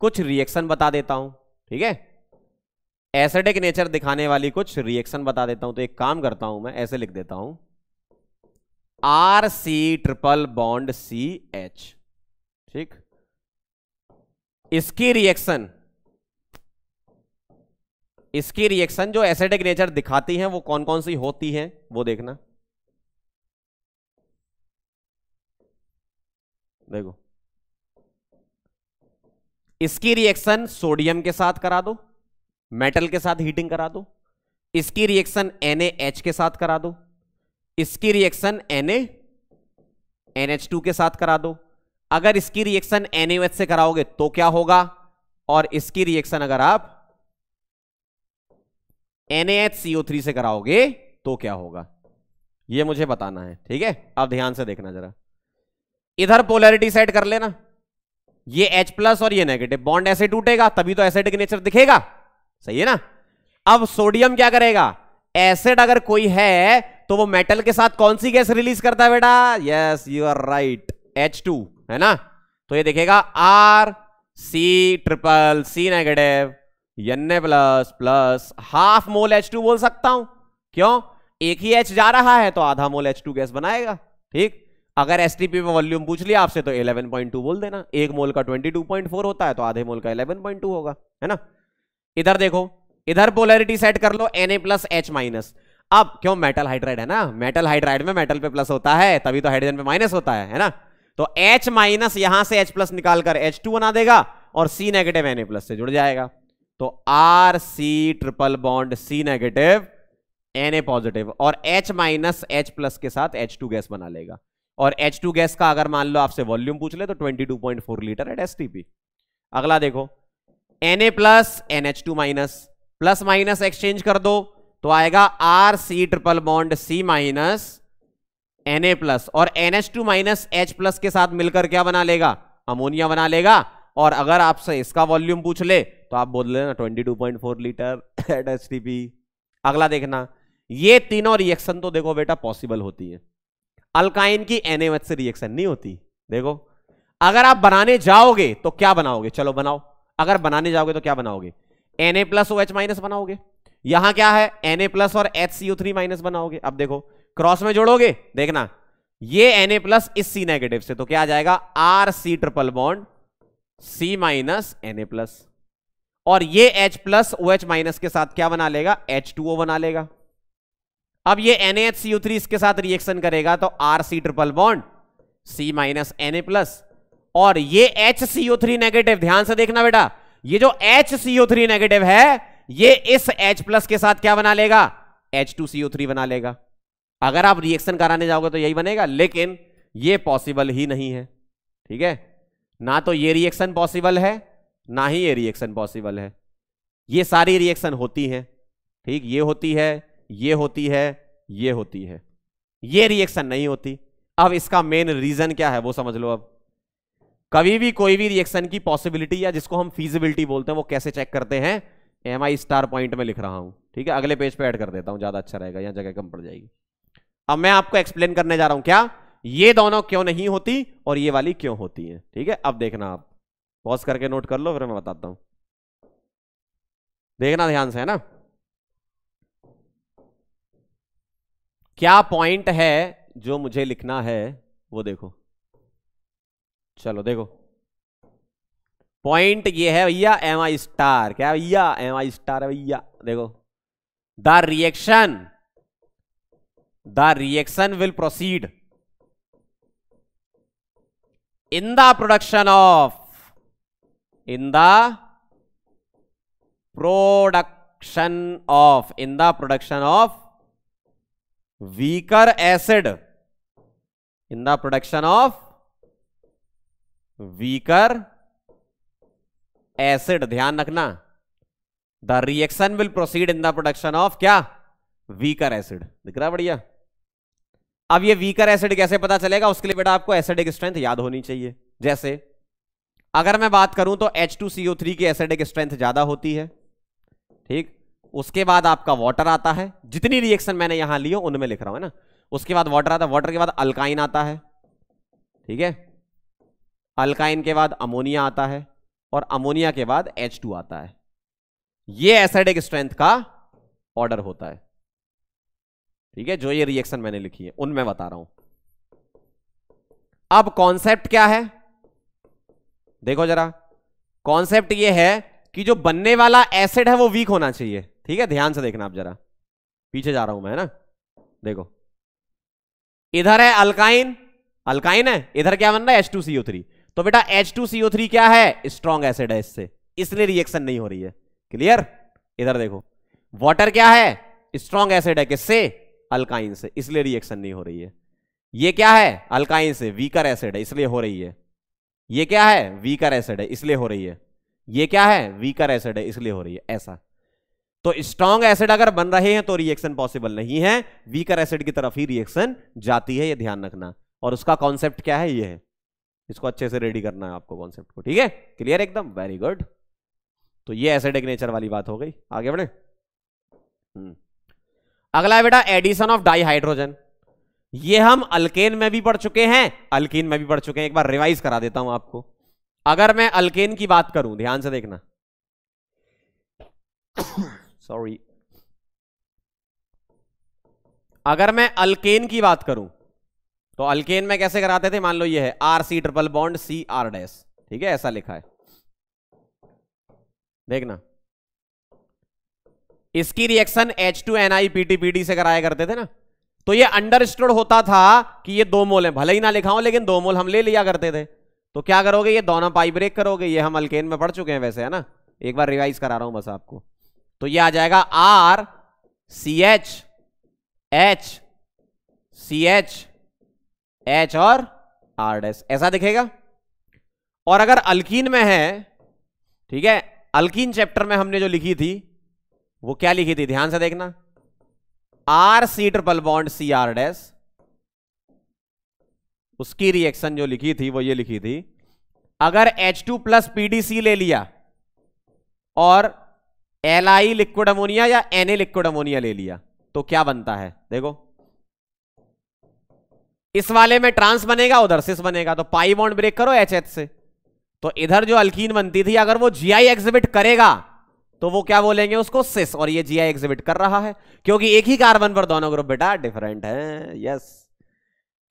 कुछ रिएक्शन बता देता हूं ठीक है एसिडिक नेचर दिखाने वाली कुछ रिएक्शन बता देता हूं तो एक काम करता हूं मैं ऐसे लिख देता हूं R C triple bond C H ठीक इसकी रिएक्शन इसकी रिएक्शन जो एसिडिक नेचर दिखाती है वो कौन कौन सी होती है वो देखना देखो इसकी रिएक्शन सोडियम के साथ करा दो मेटल के साथ हीटिंग करा दो इसकी रिएक्शन एन के साथ करा दो इसकी रिएक्शन एन एनएच टू के साथ करा दो अगर इसकी रिएक्शन एन से कराओगे तो क्या होगा और इसकी रिएक्शन अगर आप NaHCO3 से कराओगे तो क्या होगा यह मुझे बताना है ठीक है अब ध्यान से देखना जरा इधर पोलैरिटी सेट कर लेना ये H प्लस और ये नेगेटिव बॉन्ड ऐसे टूटेगा तभी तो एसिडिक नेचर दिखेगा सही है ना अब सोडियम क्या करेगा एसिड अगर कोई है तो वो मेटल के साथ कौन सी गैस रिलीज करता है बेटा yes you are right H two है ना तो ये देखेगा R C triple C negative N plus plus half mole H two बोल सकता हूं क्यों एक ही एच जा रहा है तो आधा मोल एच टू गैस बनाएगा ठीक अगर एस टीपी में वॉल्यूम पूछ लिया आपसे तो 11.2 बोल देना एक मोल का 22.4 होता है तो आधे मोल का 11.2 होगा है ना इधर देखो इधर पोलैरिटी सेट कर लो N A plus H minus अब क्यों मेटल हाइड्राइड है ना मेटल हाइड्राइड में मेटल पे प्लस होता है तभी तो हाइड्रोजन पे माइनस होता है है ना तो एच माइनस यहां से एच प्लस निकालकर एच टू बना देगा और C negative N A plus से जुड़ जाएगा तो R C triple bond C negative N positive और एच माइनस एच प्लस के साथ एच टू गैस बना लेगा और एच टू गैस का अगर मान लो आपसे वॉल्यूम पूछ ले तो twenty four litre at S अगला देखो N A plus N H two minus plus minus exchange कर दो तो आएगा R C triple bond C minus N A plus और N H two minus H plus के साथ मिलकर क्या बना लेगा अमोनिया बना लेगा और अगर आपसे इसका वॉल्यूम पूछ ले तो आप बोल लेना twenty two point four litre at T P अगला देखना ये तीनों रिएक्शन तो देखो बेटा पॉसिबल होती है अल्काइन की एनएमएच से रिएक्शन नहीं होती देखो अगर आप बनाने जाओगे तो क्या बनाओगे चलो बनाओ अगर बनाने जाओगे तो क्या बनाओगे N A plus O H minus बनाओगे यहां क्या है एन ए प्लस और एच सी थ्री माइनस बनाओगे अब देखो क्रॉस में जोड़ोगे देखना ये एन ए प्लस इस सी नेगेटिव से तो क्या आ जाएगा R C triple bond C minus N A plus और ये H plus O H minus के साथ क्या बना लेगा एच टू ओ बना लेगा अब ये एन एच सी थ्री इसके साथ रिएक्शन करेगा तो R C triple bond C minus N A plus और ये एच सी थ्री नेगेटिव ध्यान से देखना बेटा ये जो एच सी थ्री नेगेटिव है ये इस H प्लस के साथ क्या बना लेगा एच टू सीओ थ्री बना लेगा अगर आप रिएक्शन कराने जाओगे तो यही बनेगा लेकिन ये पॉसिबल ही नहीं है ठीक है ना तो ये रिएक्शन पॉसिबल है ना ही ये रिएक्शन पॉसिबल है ये सारी रिएक्शन होती हैं ठीक ये होती है ये होती है ये होती है ये रिएक्शन नहीं होती अब इसका मेन रीजन क्या है वो समझ लो अब कभी भी कोई भी रिएक्शन की पॉसिबिलिटी या जिसको हम फीजिबिलिटी बोलते हैं वो कैसे चेक करते हैं एम आई स्टार पॉइंट में लिख रहा हूं ठीक है अगले पेज पे ऐड कर देता हूं ज़्यादा अच्छा रहेगा यहां जगह कम पड़ जाएगी अब मैं आपको एक्सप्लेन करने जा रहा हूं क्या ये दोनों क्यों नहीं होती और ये वाली क्यों होती है ठीक है अब देखना आप पॉज करके नोट कर लो फिर मैं बताता हूं देखना ध्यान से है ना क्या पॉइंट है जो मुझे लिखना है वो देखो चलो देखो पॉइंट ये है भैया एम आई स्टार क्या भैया एम आई स्टार है भैया देखो the reaction the reaction will proceed in the production of in the production of in the production of weaker acid in the production of weaker acid ध्यान रखना the reaction will proceed in the production of क्या weaker acid दिख रहा बढ़िया अब ये weaker acid कैसे पता चलेगा उसके लिए बेटा आपको एसिडिक स्ट्रेंथ याद होनी चाहिए जैसे अगर मैं बात करूं तो H2CO3 की एसिडिक स्ट्रेंथ ज्यादा होती है ठीक उसके बाद आपका वाटर आता है जितनी रिएक्शन मैंने यहां लिया उनमें लिख रहा हूं ना उसके बाद वाटर आता है वाटर के बाद अल्काइन आता है ठीक है अल्काइन के बाद अमोनिया आता है और अमोनिया के बाद एच टू आता है ये एसिडिक स्ट्रेंथ का ऑर्डर होता है ठीक है जो ये रिएक्शन मैंने लिखी है उनमें बता रहा हूं अब कॉन्सेप्ट क्या है देखो जरा कॉन्सेप्ट ये है कि जो बनने वाला एसिड है वो वीक होना चाहिए ठीक है ध्यान से देखना आप जरा पीछे जा रहा हूं मैं ना देखो इधर है अल्काइन अल्काइन है इधर क्या बन रहा है एच टू सीओ थ्री तो बेटा H2CO3 क्या है स्ट्रॉन्ग एसिड है इससे इसलिए रिएक्शन नहीं हो रही है क्लियर इधर देखो वाटर क्या है स्ट्रॉन्ग एसिड है किससे अल्काइन से इसलिए रिएक्शन नहीं हो रही है ये क्या है अल्काइन से वीकर एसिड है इसलिए हो रही है ये क्या है वीकर एसिड है इसलिए हो रही है ये क्या है वीकर एसिड है इसलिए हो रही है ऐसा तो स्ट्रॉन्ग एसिड अगर बन रहे हैं तो रिएक्शन पॉसिबल नहीं है वीकर एसिड की तरफ ही रिएक्शन जाती है ये ध्यान रखना और उसका कॉन्सेप्ट क्या है ये है इसको अच्छे से रेडी करना है आपको कॉन्सेप्ट को ठीक है क्लियर एकदम वेरी गुड तो ये ऐसे डिग्नेचर वाली बात हो गई आगे बढ़े हम्म। अगला बेटा एडिशन ऑफ हाइड्रोजन ये हम अल्केन में भी पढ़ चुके हैं अल्किन में भी पढ़ चुके हैं एक बार रिवाइज करा देता हूं आपको अगर मैं अल्केन की बात करूं ध्यान से देखना सॉरी अगर मैं अल्केन की बात करूं तो अल्केन में कैसे कराते थे मान लो ये है R C triple bond C R dash ठीक है ऐसा लिखा है देखना इसकी reaction H two N I P T से कराया करते थे ना तो ये अंडरस्टूड होता था कि ये दो मोल है भले ही ना लिखा हो लेकिन दो मोल हम ले लिया करते थे तो क्या करोगे ये दोनों पाई ब्रेक करोगे ये हम अल्केन में पढ़ चुके हैं वैसे है ना एक बार रिवाइज करा रहा हूं बस आपको तो ये आ जाएगा R C H H C H H और आर डैश ऐसा दिखेगा और अगर अल्किन में है ठीक है अल्किन चैप्टर में हमने जो लिखी थी वो क्या लिखी थी ध्यान से देखना R C triple bond C R dash उसकी रिएक्शन जो लिखी थी वो ये लिखी थी अगर H2 टू प्लस पीडीसी ले लिया और एल आई लिक्विड अमोनिया या एन ए लिक्विड अमोनिया ले लिया तो क्या बनता है देखो इस वाले में ट्रांस बनेगा उधर सिस बनेगा तो पाई बॉन्ड ब्रेक करो एच एच से तो इधर जो अल्कीन बनती थी अगर वो जीआई एग्जिबिट करेगा तो वो क्या बोलेंगे उसको सिस और ये जीआई एग्जिबिट कर रहा है क्योंकि एक ही कार्बन पर दोनों ग्रुप बेटा डिफरेंट है यस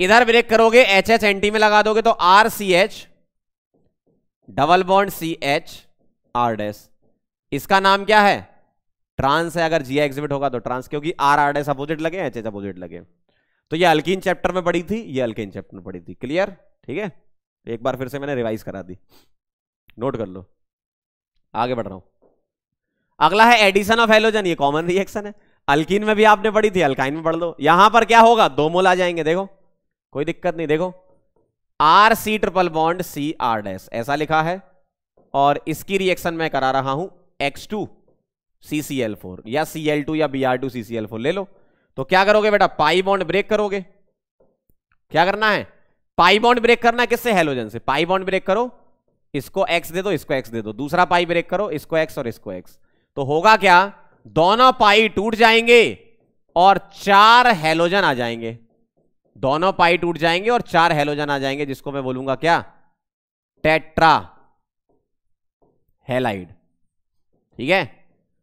इधर ब्रेक करोगे एच एच एन टी में लगा दोगे तो R C H double bond C H R dash इसका नाम क्या है ट्रांस है अगर जी एग्जिबिट होगा तो ट्रांस क्योंकि आर आर डेस अपोजिट लगे एच एच अपोजिट लगे तो ये अल्किन चैप्टर में पढ़ी थी ये अल्किन चैप्टर में पढ़ी थी क्लियर ठीक है एक बार फिर से मैंने रिवाइज करा दी नोट कर लो आगे बढ़ रहा हूं अगला है एडिशन ऑफ हेलोजन ये कॉमन रिएक्शन है अल्किन में भी आपने पढ़ी थी अल्काइन में पढ़ लो यहां पर क्या होगा दो मोल आ जाएंगे देखो कोई दिक्कत नहीं देखो R C triple bond C R dash ऐसा लिखा है और इसकी रिएक्शन मैं करा रहा हूं X two C C L four या सी एल टू या B R two C C L four ले लो तो क्या करोगे बेटा पाई बॉन्ड ब्रेक करोगे क्या करना है पाई बॉन्ड ब्रेक करना है किससे हेलोजन से पाई बॉन्ड ब्रेक करो इसको एक्स दे दो इसको एक्स दे दो दूसरा पाई ब्रेक करो इसको एक्स और इसको एक्स तो होगा क्या दोनों पाई टूट जाएंगे और चार हेलोजन आ जाएंगे दोनों पाई टूट जाएंगे और चार हेलोजन आ जाएंगे जिसको मैं बोलूंगा क्या टेट्रा हेलाइड ठीक है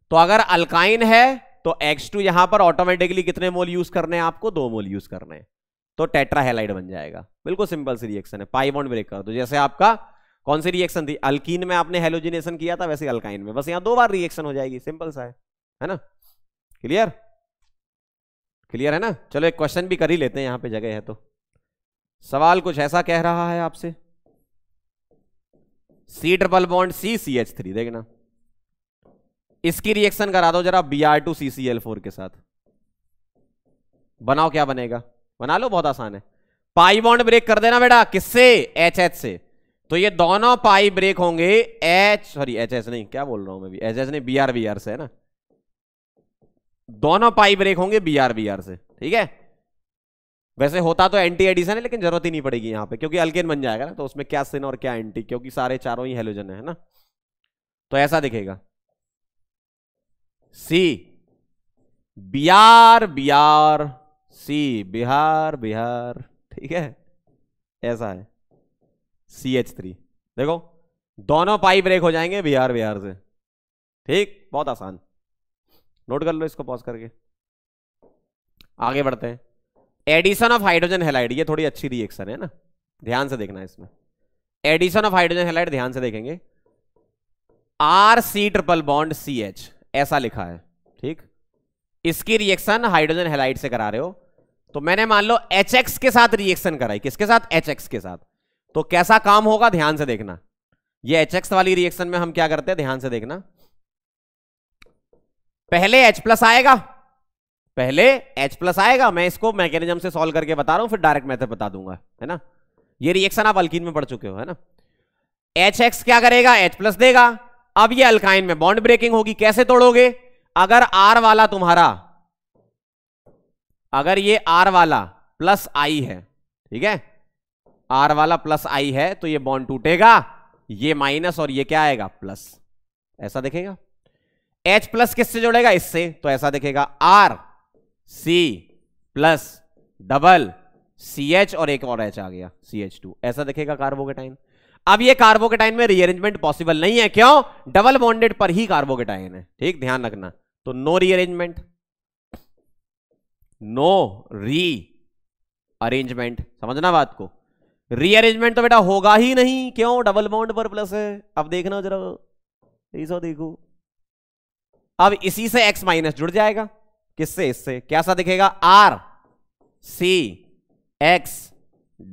तो अगर अल्काइन है तो X2 यहां पर ऑटोमेटिकली कितने मोल यूज करने हैं आपको दो मोल यूज करने हैं तो टेट्राहेलाइड बन जाएगा बिल्कुल सिंपल सी रिएक्शन है पाइबॉन्ड ब्रेक कर दो जैसे आपका कौन सी रिएक्शन थी अल्कीन में आपने हेलोजिनेशन किया था वैसे अल्काइन में बस यहां दो बार रिएक्शन हो जाएगी सिंपल सा है है ना क्लियर क्लियर है ना चलो एक क्वेश्चन भी कर ही लेते हैं यहां पे जगह है तो सवाल कुछ ऐसा कह रहा है आपसे C triple bond C C H three देखना इसकी रिएक्शन करा दो जरा B R two C C L four के साथ बनाओ क्या बनेगा बना लो बहुत आसान है पाई बॉन्ड ब्रेक कर देना बेटा किससे एच एच से तो ये दोनों पाई ब्रेक होंगे एच सॉरी एच एच नहीं क्या बोल रहा हूं मैं भी एच एच नहीं बी आर बी आर से है ना दोनों पाई ब्रेक होंगे बी आर बी आर से ठीक है वैसे होता तो एंटी एडिशन है लेकिन जरूरत ही नहीं पड़ेगी यहां पे क्योंकि अल्केन बन जाएगा ना तो उसमें क्या सिन और क्या एंटी क्योंकि सारे चारों ही हेलोजन है ना तो ऐसा दिखेगा सी बिहार बिहार सी बिहार बिहार ठीक है ऐसा है सी एच थ्री देखो दोनों पाई ब्रेक हो जाएंगे बिहार बिहार से ठीक बहुत आसान नोट कर लो इसको पॉज करके आगे बढ़ते हैं एडिशन ऑफ हाइड्रोजन हेलाइड ये थोड़ी अच्छी रिएक्शन है ना ध्यान से देखना है इसमें एडिशन ऑफ हाइड्रोजन हेलाइड ध्यान से देखेंगे R C triple bond C H ऐसा लिखा है ठीक इसकी रिएक्शन हाइड्रोजन हेलाइट से करा रहे हो तो मैंने मान लो एच के साथ रिएक्शन कराई किसके साथ एच के साथ तो कैसा काम होगा ध्यान से देखना ये एच वाली रिएक्शन में हम क्या करते हैं ध्यान से देखना पहले H प्लस आएगा पहले H प्लस आएगा मैं इसको मैकेनिज्म से सॉल्व करके बता रहा हूं फिर डायरेक्ट मेथड बता दूंगा है ना ये रिएक्शन आप अल्किन में पढ़ चुके हो है ना एच क्या करेगा H प्लस देगा अब ये अल्काइन में बॉन्ड ब्रेकिंग होगी कैसे तोड़ोगे अगर आर वाला तुम्हारा अगर ये आर वाला प्लस आई है ठीक है आर वाला प्लस आई है तो ये बॉन्ड टूटेगा ये माइनस और ये क्या आएगा प्लस ऐसा देखेगा एच प्लस किससे जोड़ेगा इससे तो ऐसा देखेगा R C plus double C H और एक और एच आ गया सी एच टू ऐसा देखेगा कार्बो के टाइम अब ये कार्बोकेटाइन में रीअरेंजमेंट पॉसिबल नहीं है क्यों डबल बॉन्डेड पर ही कार्बोकेटाइन है ठीक ध्यान रखना तो no rearrangement no rearrangement समझना बात को रीअरेंजमेंट तो बेटा होगा ही नहीं क्यों डबल बॉन्ड पर प्लस है अब देखना जरा सो देखो अब इसी से x माइनस जुड़ जाएगा किससे इससे कैसा दिखेगा r c x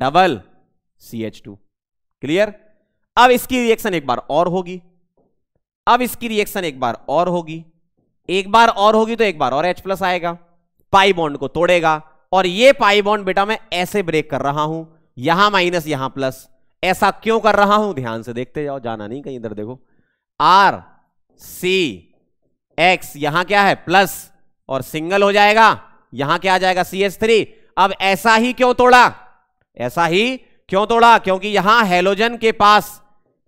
double C H two clear अब इसकी रिएक्शन एक बार और होगी अब इसकी रिएक्शन एक बार और होगी एक बार और होगी तो एक बार और H प्लस आएगा पाई बॉन्ड को तोड़ेगा और ये पाई बॉन्ड बेटा मैं ऐसे ब्रेक कर रहा हूं यहां माइनस यहां प्लस ऐसा क्यों कर रहा हूं ध्यान से देखते जाओ जाना नहीं कहीं इधर देखो आर सी एक्स यहां क्या है प्लस और सिंगल हो जाएगा यहां क्या आ जाएगा सी एस थ्री अब ऐसा ही क्यों तोड़ा ऐसा ही क्यों तोड़ा क्योंकि यहां हेलोजन के पास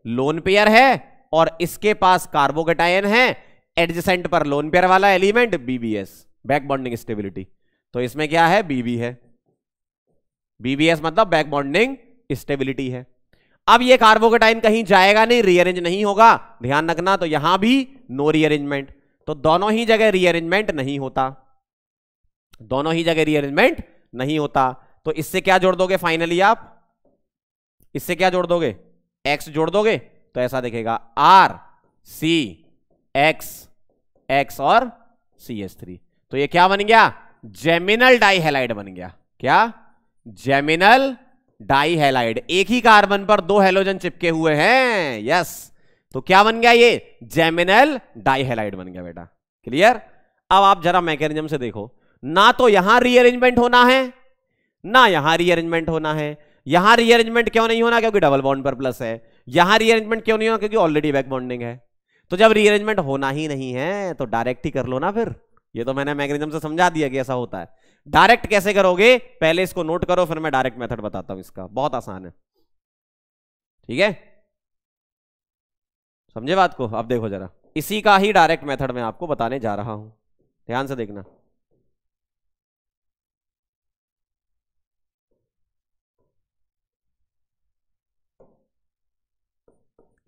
लोन पेयर है और इसके पास कार्बोकेटायन है एडजेसेंट पर लोन पेयर वाला element BBS back bonding stability तो इसमें क्या है बीबी है बीबीएस मतलब बैक बॉन्डिंग स्टेबिलिटी है अब ये कार्बोकेटाइन कहीं जाएगा नहीं रीअरेंज नहीं होगा ध्यान रखना तो यहां भी नो रीअरेंजमेंट तो दोनों ही जगह रीअरेंजमेंट नहीं होता दोनों ही जगह रीअरेंजमेंट नहीं होता तो इससे क्या जोड़ दोगे फाइनली आप इससे क्या जोड़ दोगे एक्स जोड़ दोगे तो ऐसा दिखेगा आर सी एक्स एक्स और सी एस थ्री तो ये क्या बन गया जेमिनल हेलाइड बन गया क्या जेमिनल डाईहेलाइड एक ही कार्बन पर दो हेलोजन चिपके हुए हैं यस तो क्या बन गया ये जेमिनल हेलाइड बन गया बेटा क्लियर अब आप जरा मैकेनिज्म से देखो ना तो यहां रीअरेंजमेंट होना है ना यहां रीअरेंजमेंट होना है यहां रीअरेंजमेंट क्यों नहीं होना क्योंकि डबल बॉन्ड पर प्लस है यहां रीअरेंजमेंट क्यों नहीं होना क्योंकि ऑलरेडी बैक बॉन्डिंग है तो जब रीअरेंजमेंट होना ही नहीं है तो डायरेक्ट ही कर लो ना फिर ये तो मैंने मैग्नेजम से समझा दिया कि ऐसा होता है डायरेक्ट कैसे करोगे पहले इसको नोट करो फिर मैं डायरेक्ट मेथड बताता हूं इसका बहुत आसान है ठीक है समझे बात को अब देखो जरा इसी का ही डायरेक्ट मेथड में आपको बताने जा रहा हूं ध्यान से देखना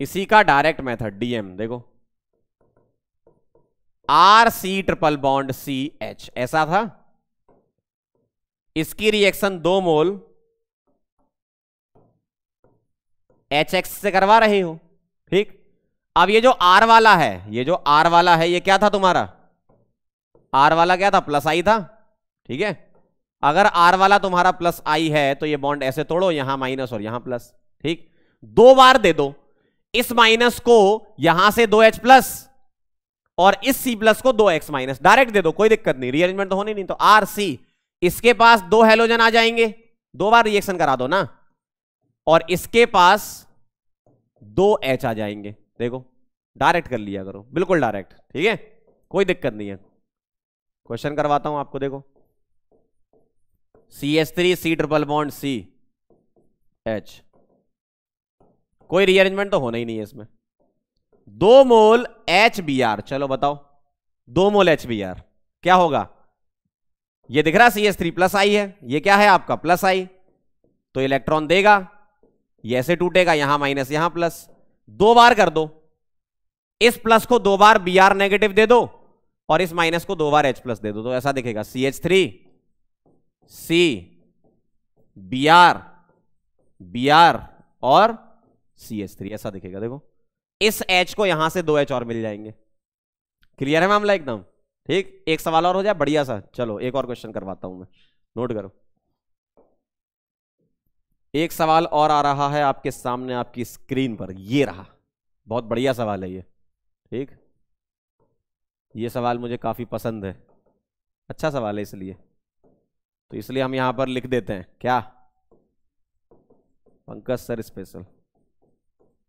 इसी का डायरेक्ट मेथड डीएम देखो R C triple bond C H ऐसा था इसकी रिएक्शन दो मोल एच एक्स से करवा रही हो ठीक अब ये जो आर वाला है ये जो आर वाला है ये क्या था तुम्हारा आर वाला क्या था प्लस आई था ठीक है अगर आर वाला तुम्हारा प्लस आई है तो ये बॉन्ड ऐसे तोड़ो यहां माइनस और यहां प्लस ठीक दो बार दे दो इस माइनस को यहां से दो एच प्लस और इस सी प्लस को दो एक्स माइनस डायरेक्ट दे दो कोई दिक्कत नहीं रीअरेंजमेंट तो होने नहीं तो आर सी इसके पास दो हेलोजन आ जाएंगे दो बार रिएक्शन करा दो ना और इसके पास दो एच आ जाएंगे देखो डायरेक्ट कर लिया करो बिल्कुल डायरेक्ट ठीक है कोई दिक्कत नहीं है क्वेश्चन करवाता हूं आपको देखो C S three C triple bond C H कोई रीअरेंजमेंट तो होना ही नहीं है इसमें दो मोल एच बी आर चलो बताओ दो मोल एच बी आर क्या होगा ये दिख रहा C S three plus I है ये क्या है आपका प्लस आई तो इलेक्ट्रॉन देगा ये ऐसे टूटेगा यहां माइनस यहां प्लस दो बार कर दो इस प्लस को दो बार बी आर नेगेटिव दे दो और इस माइनस को दो बार एच प्लस दे दो तो ऐसा दिखेगा C H three C B R B R और सी एच थ्री ऐसा दिखेगा देखो इस एच को यहां से दो एच और मिल जाएंगे क्लियर है मामला एकदम ठीक एक सवाल और हो जाए बढ़िया सा चलो एक और क्वेश्चन करवाता हूं मैं नोट करो एक सवाल और आ रहा है आपके सामने आपकी स्क्रीन पर ये रहा बहुत बढ़िया सवाल है ये ठीक ये सवाल मुझे काफ़ी पसंद है अच्छा सवाल है इसलिए तो इसलिए हम यहां पर लिख देते हैं क्या पंकज सर स्पेशल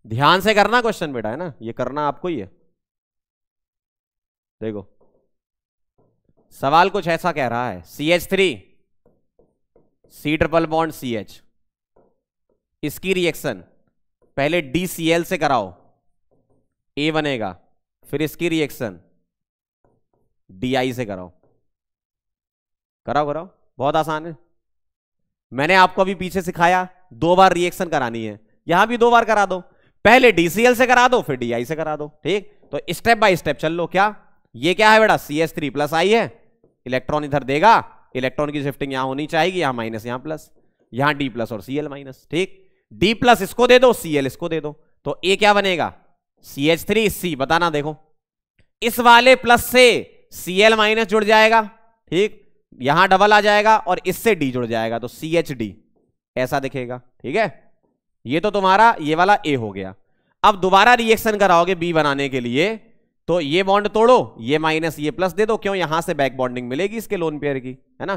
ध्यान से करना क्वेश्चन बेटा है ना ये करना आपको ही है देखो सवाल कुछ ऐसा कह रहा है C H three C triple bond C H इसकी रिएक्शन पहले डी सी एल से कराओ ए बनेगा फिर इसकी रिएक्शन डी आई से कराओ कराओ कराओ बहुत आसान है मैंने आपको अभी पीछे सिखाया दो बार रिएक्शन करानी है यहां भी दो बार करा दो पहले डीसीएल से करा दो फिर डीआई से करा दो ठीक तो स्टेप बाय स्टेप चल लो क्या ये क्या है बेटा C S three plus I है इलेक्ट्रॉन इधर देगा इलेक्ट्रॉन की शिफ्टिंग यहां होनी चाहिए यहां माइनस यहां प्लस यहां डी प्लस और सी एल माइनस ठीक डी प्लस इसको दे दो सी एल इसको दे दो तो ए क्या बनेगा सी एच थ्री सी बताना देखो इस वाले प्लस से सी एल माइनस जुड़ जाएगा ठीक यहां डबल आ जाएगा और इससे डी जुड़ जाएगा तो सी एच डी ऐसा दिखेगा ठीक है ये तो तुम्हारा ये वाला ए हो गया अब दोबारा रिएक्शन कराओगे बी बनाने के लिए तो ये बॉन्ड तोड़ो ये माइनस ये प्लस दे दो क्यों यहां से बैक बॉन्डिंग मिलेगी इसके लोन पेयर की है ना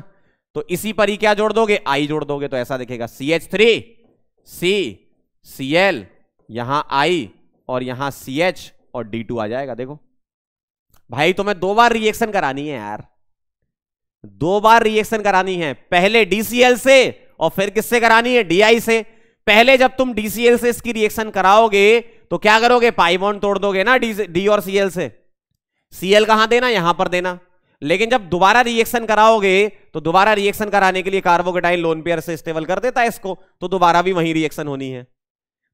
तो इसी पर ही क्या जोड़ दोगे आई जोड़ दोगे तो ऐसा दिखेगा C H three C C L यहां आई और यहां सी एच और डी टू आ जाएगा देखो भाई तुम्हें दो बार रिएक्शन करानी है यार दो बार रिएक्शन करानी है पहले डीसीएल से और फिर किससे करानी है डीआई से पहले जब तुम डीसीएल से इसकी रिएक्शन कराओगे तो क्या करोगे पाइबॉन तोड़ दोगे ना डी और सीएल से सीएल कहां देना यहां पर देना लेकिन जब दोबारा रिएक्शन कराओगे तो दोबारा रिएक्शन कराने के लिए कार्बोकेटाइन लोन पेयर से स्टेबल कर देता है इसको तो दोबारा भी वही रिएक्शन होनी है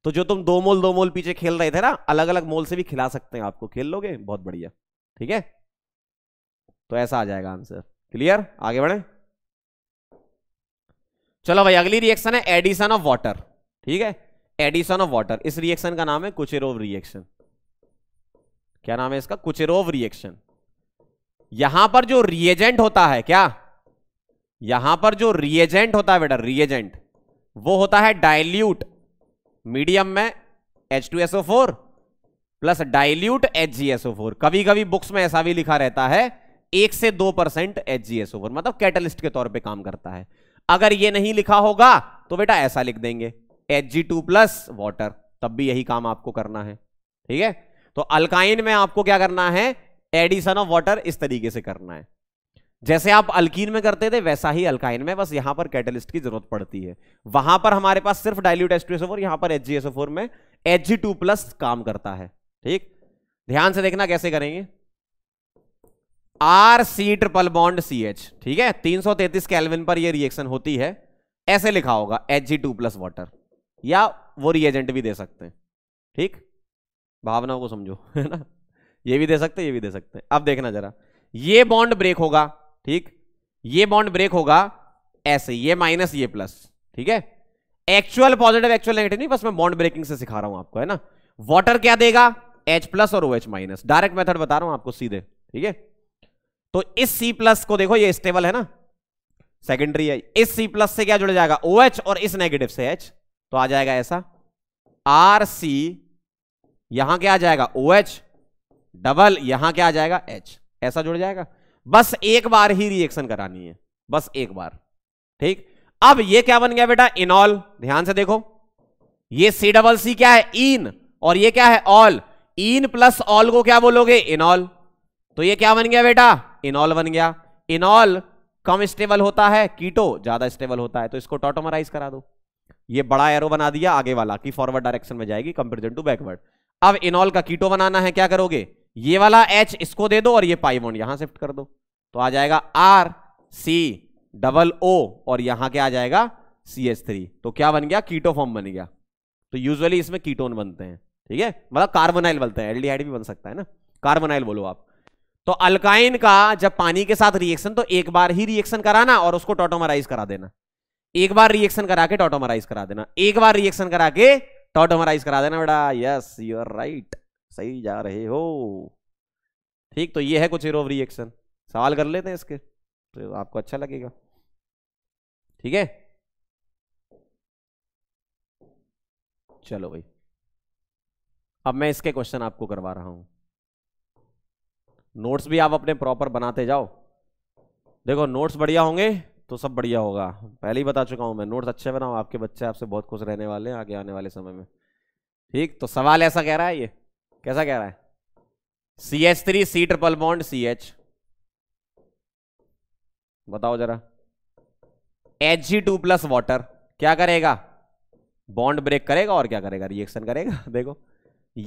तो जो तुम दो मोल दो मोल पीछे खेल रहे थे ना अलग अलग मोल से भी खिला सकते हैं आपको खेल लोगे बहुत बढ़िया ठीक है तो ऐसा आ जाएगा आंसर क्लियर आगे बढ़े चलो भाई अगली रिएक्शन है एडिशन ऑफ वाटर ठीक है एडिशन ऑफ वाटर इस रिएक्शन का नाम है कुचेरोव रिएक्शन क्या नाम है इसका कुचेरोव रिएक्शन यहां पर जो रिएजेंट होता है क्या यहां पर जो रिएजेंट होता है बेटा रिएजेंट वो होता है डाइल्यूट मीडियम में H2SO4 प्लस डाइल्यूट HgSO4 कभी कभी बुक्स में ऐसा भी लिखा रहता है एक से दो परसेंट HgSO4 मतलब कैटलिस्ट के तौर पे काम करता है अगर ये नहीं लिखा होगा तो बेटा ऐसा लिख देंगे H G two plus water तब भी यही काम आपको करना है ठीक है तो अल्काइन में आपको क्या करना है एडिशन ऑफ वॉटर इस तरीके से करना है जैसे आप अल्कीन में करते थे वैसा ही अल्काइन में बस यहां पर कैटलिस्ट की जरूरत पड़ती है वहां पर हमारे पास सिर्फ डायल्यूट फोर यहां पर एच में एच प्लस काम करता है ठीक ध्यान से देखना कैसे करेंगे R C triple bond C H ठीक है 333 कैलविन पर यह रिएक्शन होती है ऐसे लिखा होगा H G two plus water या वो रिएजेंट भी दे सकते हैं ठीक भावनाओं को समझो है ना ये भी दे सकते हैं ये भी दे सकते हैं अब देखना जरा ये बॉन्ड ब्रेक होगा ठीक ये बॉन्ड ब्रेक होगा ऐसे ये माइनस ये प्लस ठीक है एक्चुअल पॉजिटिव एक्चुअल नेगेटिव नहीं बस मैं बॉन्ड ब्रेकिंग से सिखा रहा हूं आपको है ना वाटर क्या देगा एच प्लस और O H minus direct method बता रहा हूं आपको सीधे ठीक है तो इस सी प्लस को देखो ये स्टेबल है ना सेकेंडरी है इस सी प्लस से क्या जुड़ जाएगा ओ OH एच और इस नेगेटिव से एच तो आ जाएगा ऐसा आर सी यहां क्या आ जाएगा ओ एच डबल यहां क्या आ जाएगा एच ऐसा जुड़ जाएगा बस एक बार ही रिएक्शन करानी है बस एक बार ठीक अब ये क्या बन गया बेटा इनऑल ध्यान से देखो ये सी डबल सी क्या है इन और ये क्या है ऑल इन प्लस ऑल को क्या बोलोगे इनऑल तो ये क्या बन गया बेटा इनऑल बन गया इनऑल कम स्टेबल होता है कीटो ज्यादा स्टेबल होता है तो इसको टोटोमराइज करा दो ये बड़ा एरो बना दिया आगे वाला कि फॉरवर्ड डायरेक्शन में जाएगी कंपेरिजन टू बैकवर्ड अब इनऑल का कीटो बनाना है क्या करोगे ये वाला एच इसको दे दो और ये पाइबोन यहां शिफ्ट कर दो तो आ जाएगा आर सी डबल ओ और यहां क्या आ जाएगा सी एच थ्री तो क्या बन गया कीटो फॉर्म बन गया तो यूजली इसमें कीटोन बनते हैं ठीक है मतलब कार्बोनाइल बनते हैं एलडीआईड भी बन सकता है ना कार्बोनाइल बोलो आप तो अल्काइन का जब पानी के साथ रिएक्शन तो एक बार ही रिएक्शन कराना और उसको टोटोमराइज करा देना एक बार रिएक्शन करा के टॉटोमराइज करा देना एक बार रिएक्शन करा के टॉटोमराइज करा देना बेटा यस यू आर राइट सही जा रहे हो ठीक तो ये है कुछ ऑफ रिएक्शन सवाल कर लेते हैं इसके तो आपको अच्छा लगेगा ठीक है चलो भाई अब मैं इसके क्वेश्चन आपको करवा रहा हूं नोट्स भी आप अपने प्रॉपर बनाते जाओ देखो नोट्स बढ़िया होंगे तो सब बढ़िया होगा पहले ही बता चुका हूँ मैं नोट्स अच्छे बनाऊ आपके बच्चे आपसे बहुत खुश रहने वाले हैं आगे आने वाले समय में ठीक तो सवाल ऐसा कह रहा है ये कैसा कह रहा है C H three C triple bond C H बताओ जरा H G two plus water क्या करेगा बॉन्ड ब्रेक करेगा और क्या करेगा रिएक्शन करेगा देखो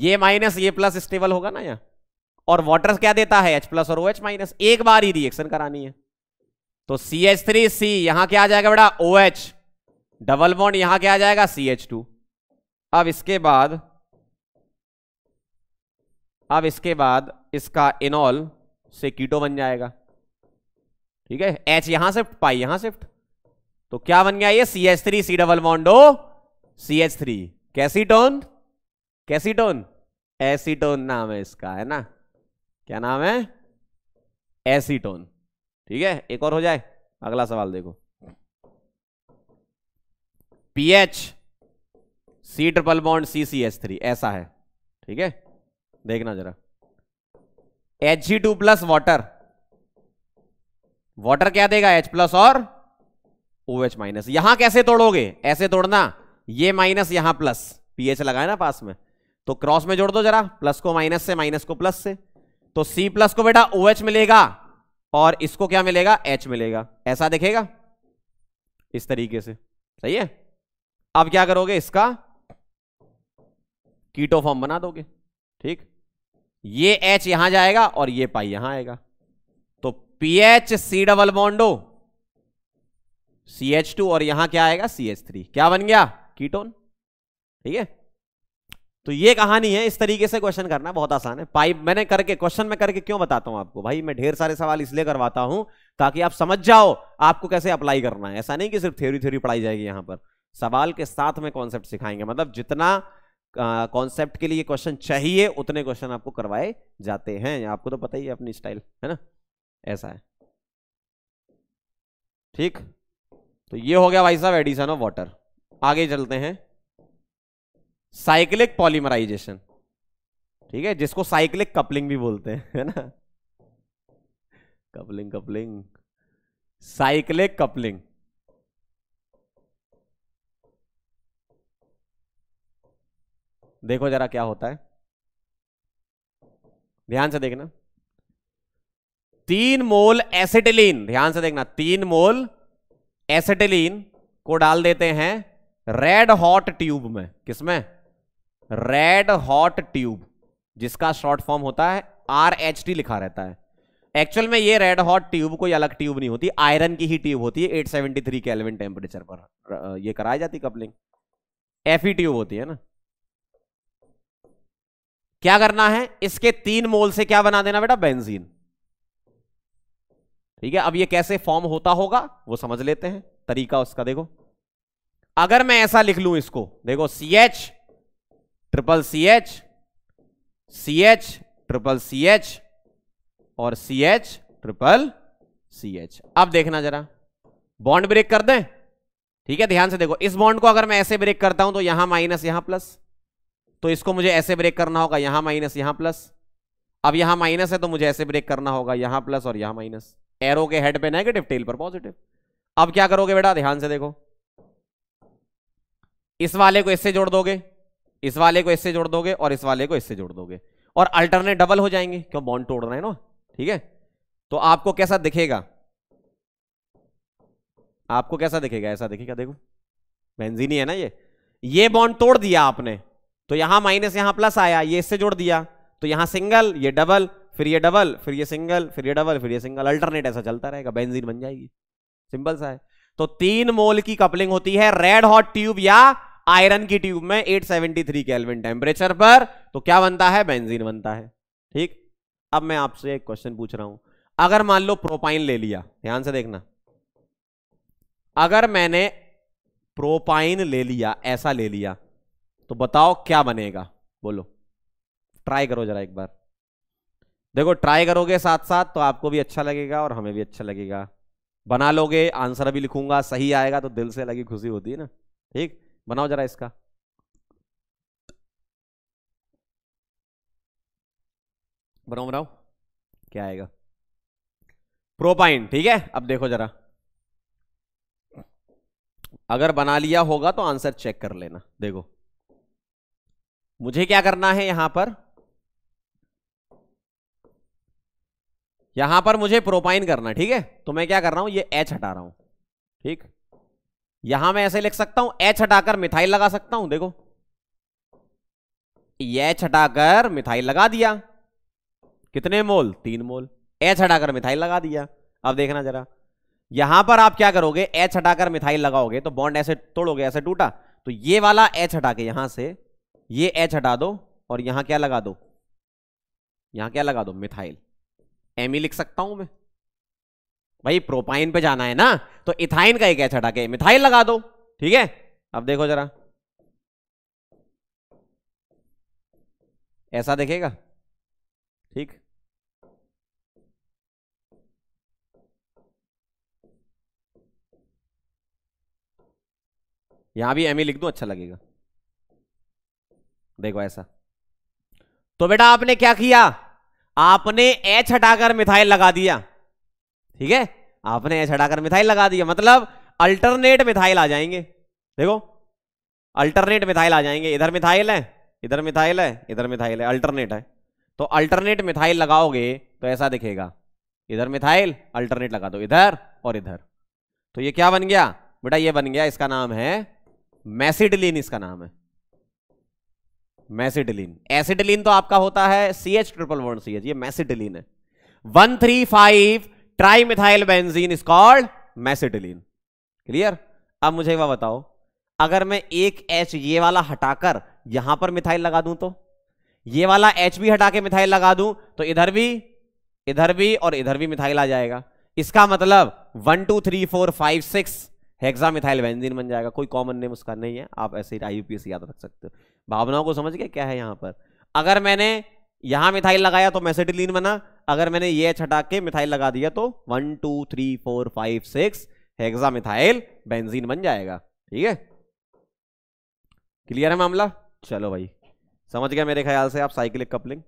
ये माइनस ये प्लस स्टेबल होगा ना यहाँ और वाटर क्या देता है H प्लस और OH माइनस एक बार ही रिएक्शन करानी है तो सी एच थ्री सी यहां क्या आ जाएगा बेटा ओ एच डबल बॉन्ड यहां क्या आ जाएगा सी एच टू अब इसके बाद अब इसके बाद इसका इनॉल से कीटो बन जाएगा ठीक है एच यहां शिफ्ट पाई यहां शिफ्ट तो क्या बन गया ये C H three C double bond O C H three कैसी टोन कैसी टोन एसीटोन नाम है इसका है ना क्या नाम है एसीटोन ठीक है एक और हो जाए अगला सवाल देखो PH C triple bond C C H three ऐसा है ठीक है देखना जरा H G two plus water water क्या देगा एच प्लस और ओ एच माइनस यहां कैसे तोड़ोगे ऐसे तोड़ना ये माइनस यहां प्लस पीएच लगाए ना पास में तो क्रॉस में जोड़ दो जरा प्लस को माइनस से माइनस को प्लस से तो सी प्लस को बेटा ओ OH एच मिलेगा और इसको क्या मिलेगा एच मिलेगा ऐसा दिखेगा इस तरीके से सही है अब क्या करोगे इसका कीटो फॉर्म बना दोगे ठीक ये एच यहां जाएगा और ये पाई यहां आएगा तो PH C double bond O C H two और यहां क्या आएगा सी एच थ्री क्या बन गया कीटोन ठीक है तो ये कहानी है इस तरीके से क्वेश्चन करना बहुत आसान है पाइप मैंने करके क्वेश्चन में करके क्यों बताता हूं आपको भाई मैं ढेर सारे सवाल इसलिए करवाता हूं ताकि आप समझ जाओ आपको कैसे अप्लाई करना है ऐसा नहीं कि सिर्फ थ्योरी थ्योरी पढ़ाई जाएगी यहां पर सवाल के साथ में कॉन्सेप्ट सिखाएंगे मतलब जितना कॉन्सेप्ट के लिए क्वेश्चन चाहिए उतने क्वेश्चन आपको करवाए जाते हैं आपको तो पता ही है अपनी स्टाइल है ना ऐसा है ठीक तो ये हो गया भाई साहब एडिशन ऑफ वाटर आगे चलते हैं साइक्लिक पॉलीमराइजेशन ठीक है जिसको साइक्लिक कपलिंग भी बोलते हैं है ना कपलिंग कपलिंग साइक्लिक कपलिंग देखो जरा क्या होता है ध्यान से देखना तीन मोल एसिटिलीन ध्यान से देखना तीन मोल एसिटिलीन को डाल देते हैं रेड हॉट ट्यूब में किसमें रेड हॉट ट्यूब जिसका शॉर्ट फॉर्म होता है आर एच टी लिखा रहता है एक्चुअल में ये रेड हॉट ट्यूब कोई अलग ट्यूब नहीं होती आयरन की ही ट्यूब होती है 873 सेवेंटी एलेवन टेम्परेचर पर यह कराई जाती कपलिंग एफ ई ट्यूब होती है ना क्या करना है इसके तीन मोल से क्या बना देना बेटा बेंजीन ठीक है अब ये कैसे फॉर्म होता होगा वो समझ लेते हैं तरीका उसका देखो अगर मैं ऐसा लिख लू इसको देखो C H triple C H C H triple C H और C H triple C H अब देखना जरा बॉन्ड ब्रेक कर दें ठीक है ध्यान से देखो इस बॉन्ड को अगर मैं ऐसे ब्रेक करता हूं तो यहां माइनस यहां प्लस तो इसको मुझे ऐसे ब्रेक करना होगा यहां माइनस यहां प्लस अब यहां माइनस है तो मुझे ऐसे ब्रेक करना होगा यहां प्लस और यहां माइनस एरो के हेड पे नेगेटिव टेल पर पॉजिटिव अब क्या करोगे बेटा ध्यान से देखो इस वाले को इससे जोड़ दोगे इस वाले को इससे जोड़ दोगे और इस वाले को इससे जोड़ दोगे और अल्टरनेट डबल हो जाएंगे क्यों बॉन्ड रहे हैं ना ठीक है तो आपको कैसा दिखेगा आपको कैसा दिखेगा ऐसा दिखेगा देखो बेंजीन ही है ना ये ये बॉन्ड तोड़ दिया आपने तो यहां माइनस यहां प्लस आया ये इससे जोड़ दिया तो यहां सिंगल ये डबल फिर ये डबल फिर ये सिंगल फिर ये डबल फिर ये सिंगल अल्टरनेट ऐसा चलता रहेगा बेंजीन बन जाएगी सिंपल सा है तो तीन मोल की कपलिंग होती है रेड हॉट ट्यूब या आयरन की ट्यूब में 873 सेवेंटी थ्री केल्विन टेम्परेचर पर तो क्या बनता है बेंजीन बनता है ठीक अब मैं आपसे एक क्वेश्चन पूछ रहा हूं अगर मान लो प्रोपाइन ले लिया ध्यान से देखना अगर मैंने प्रोपाइन ले लिया ऐसा ले लिया तो बताओ क्या बनेगा बोलो ट्राई करो जरा एक बार देखो ट्राई करोगे साथ साथ तो आपको भी अच्छा लगेगा और हमें भी अच्छा लगेगा बना लोगे आंसर भी लिखूंगा सही आएगा तो दिल से लगी खुशी होती है ना ठीक बनाओ जरा इसका बनाओ बनाओ क्या आएगा प्रोपाइन ठीक है अब देखो जरा अगर बना लिया होगा तो आंसर चेक कर लेना देखो मुझे क्या करना है यहां पर यहां पर मुझे प्रोपाइन करना ठीक है तो मैं क्या कर रहा हूं ये एच हटा रहा हूं ठीक यहां मैं ऐसे लिख सकता हूं एच हटाकर मिथाइल लगा सकता हूं देखो एच हटाकर मिथाइल लगा दिया कितने मोल तीन मोल एच हटाकर मिथाइल लगा दिया अब देखना जरा यहां पर आप क्या करोगे एच हटाकर मिथाइल लगाओगे तो बॉन्ड ऐसे तोड़ोगे ऐसे टूटा तो ये वाला एच हटा के यहां से ये एच हटा दो और यहां क्या लगा दो यहां क्या लगा दो मिथाइल एम लिख सकता हूं मैं भाई प्रोपाइन पे जाना है ना तो इथाइन का एक ऐसा हटा मिथाइल लगा दो ठीक है अब देखो जरा ऐसा देखेगा ठीक यहां भी एम ही e लिख दू अच्छा लगेगा देखो ऐसा तो बेटा आपने क्या किया आपने एच हटाकर मिथाइल लगा दिया ठीक है आपने ऐसे हटाकर मिथाइल लगा दिया मतलब अल्टरनेट मिथाइल आ जाएंगे देखो अल्टरनेट मिथाइल आ जाएंगे इधर मिथाइल है इधर मिथाइल है इधर मिथाइल है अल्टरनेट है तो अल्टरनेट मिथाइल लगाओगे तो ऐसा दिखेगा इधर मिथाइल अल्टरनेट लगा दो इधर और इधर तो ये क्या बन गया बेटा ये बन गया इसका नाम है मैसिडलिन इसका नाम है मैसिडलिन एसिडलिन तो आपका होता है C H triple one C H ये मैसिडलिन है one three five trimethyl benzene is called mesitylene clear अब मुझे वह बताओ अगर मैं एक एच ये वाला हटाकर यहां पर मिथाइल लगा दूं तो ये वाला एच भी हटा के मिथाइल लगा दूं तो इधर भी इधर भी और इधर भी मिथाइल आ जाएगा इसका मतलब one two three four five six hexa methyl benzene बन जाएगा कोई कॉमन नेम उसका नहीं है आप ऐसे ही आईयूपीएस याद रख सकते हो भावनाओं को समझ के क्या है यहां पर अगर मैंने यहां मिथाइल लगाया तो मैसेटिलीन बना अगर मैंने ये एच हटा के मिथाइल लगा दिया तो one two three four five six hexa methyl benzene बन जाएगा ठीक है क्लियर है मामला चलो भाई समझ गया मेरे ख्याल से आप साइक्लिक कपलिंग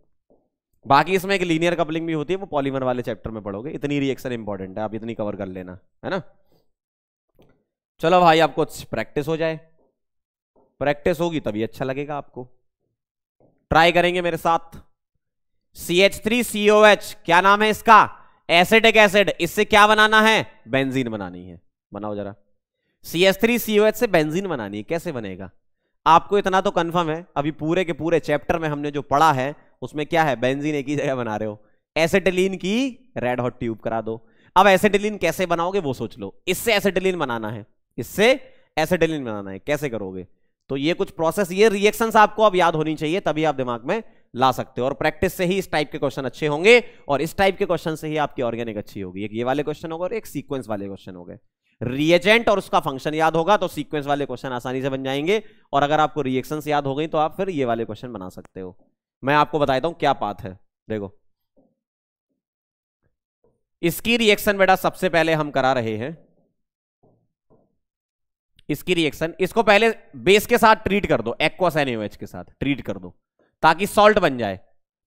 बाकी इसमें एक लीनियर कपलिंग भी होती है वो पॉलीमर वाले चैप्टर में पढ़ोगे इतनी रिएक्शन इंपॉर्टेंट है आप इतनी कवर कर लेना है ना चलो भाई आपको प्रैक्टिस हो जाए प्रैक्टिस होगी तभी अच्छा लगेगा आपको ट्राई करेंगे मेरे साथ C H three CO H क्या नाम है इसका एसिडिक एसिड इससे क्या बनाना है बेंजीन बनानी है बनाओ जरा C H three CO H से बेंजीन बनानी है कैसे बनेगा आपको इतना तो कंफर्म है अभी पूरे के पूरे चैप्टर में हमने जो पढ़ा है उसमें क्या है बेंजीन एक ही जगह बना रहे हो एसिटिलीन की रेड हॉट ट्यूब करा दो अब एसिटिलीन कैसे बनाओगे वो सोच लो इससे एसिटिलीन बनाना है इससे एसिटिलीन बनाना है कैसे करोगे तो ये कुछ प्रोसेस ये रिएक्शंस आपको अब याद होनी चाहिए तभी आप दिमाग में ला सकते हो और प्रैक्टिस से ही इस टाइप के क्वेश्चन अच्छे होंगे और इस टाइप के क्वेश्चन से ही आपकी ऑर्गेनिक अच्छी होगी एक ये वाले क्वेश्चन हो और एक सीक्वेंस वाले क्वेश्चन हो गए रिएजेंट और उसका फंक्शन याद होगा तो सीक्वेंस वाले क्वेश्चन आसानी से बन जाएंगे और अगर आपको रिएक्शन याद हो गई तो आप फिर ये वाले क्वेश्चन बना सकते हो मैं आपको बता देता हूं क्या बात है देखो इसकी रिएक्शन बेटा सबसे पहले हम करा रहे हैं इसकी रिएक्शन इसको पहले बेस के साथ ट्रीट कर दो एक्वास एनएच के साथ ट्रीट कर दो ताकि सॉल्ट बन जाए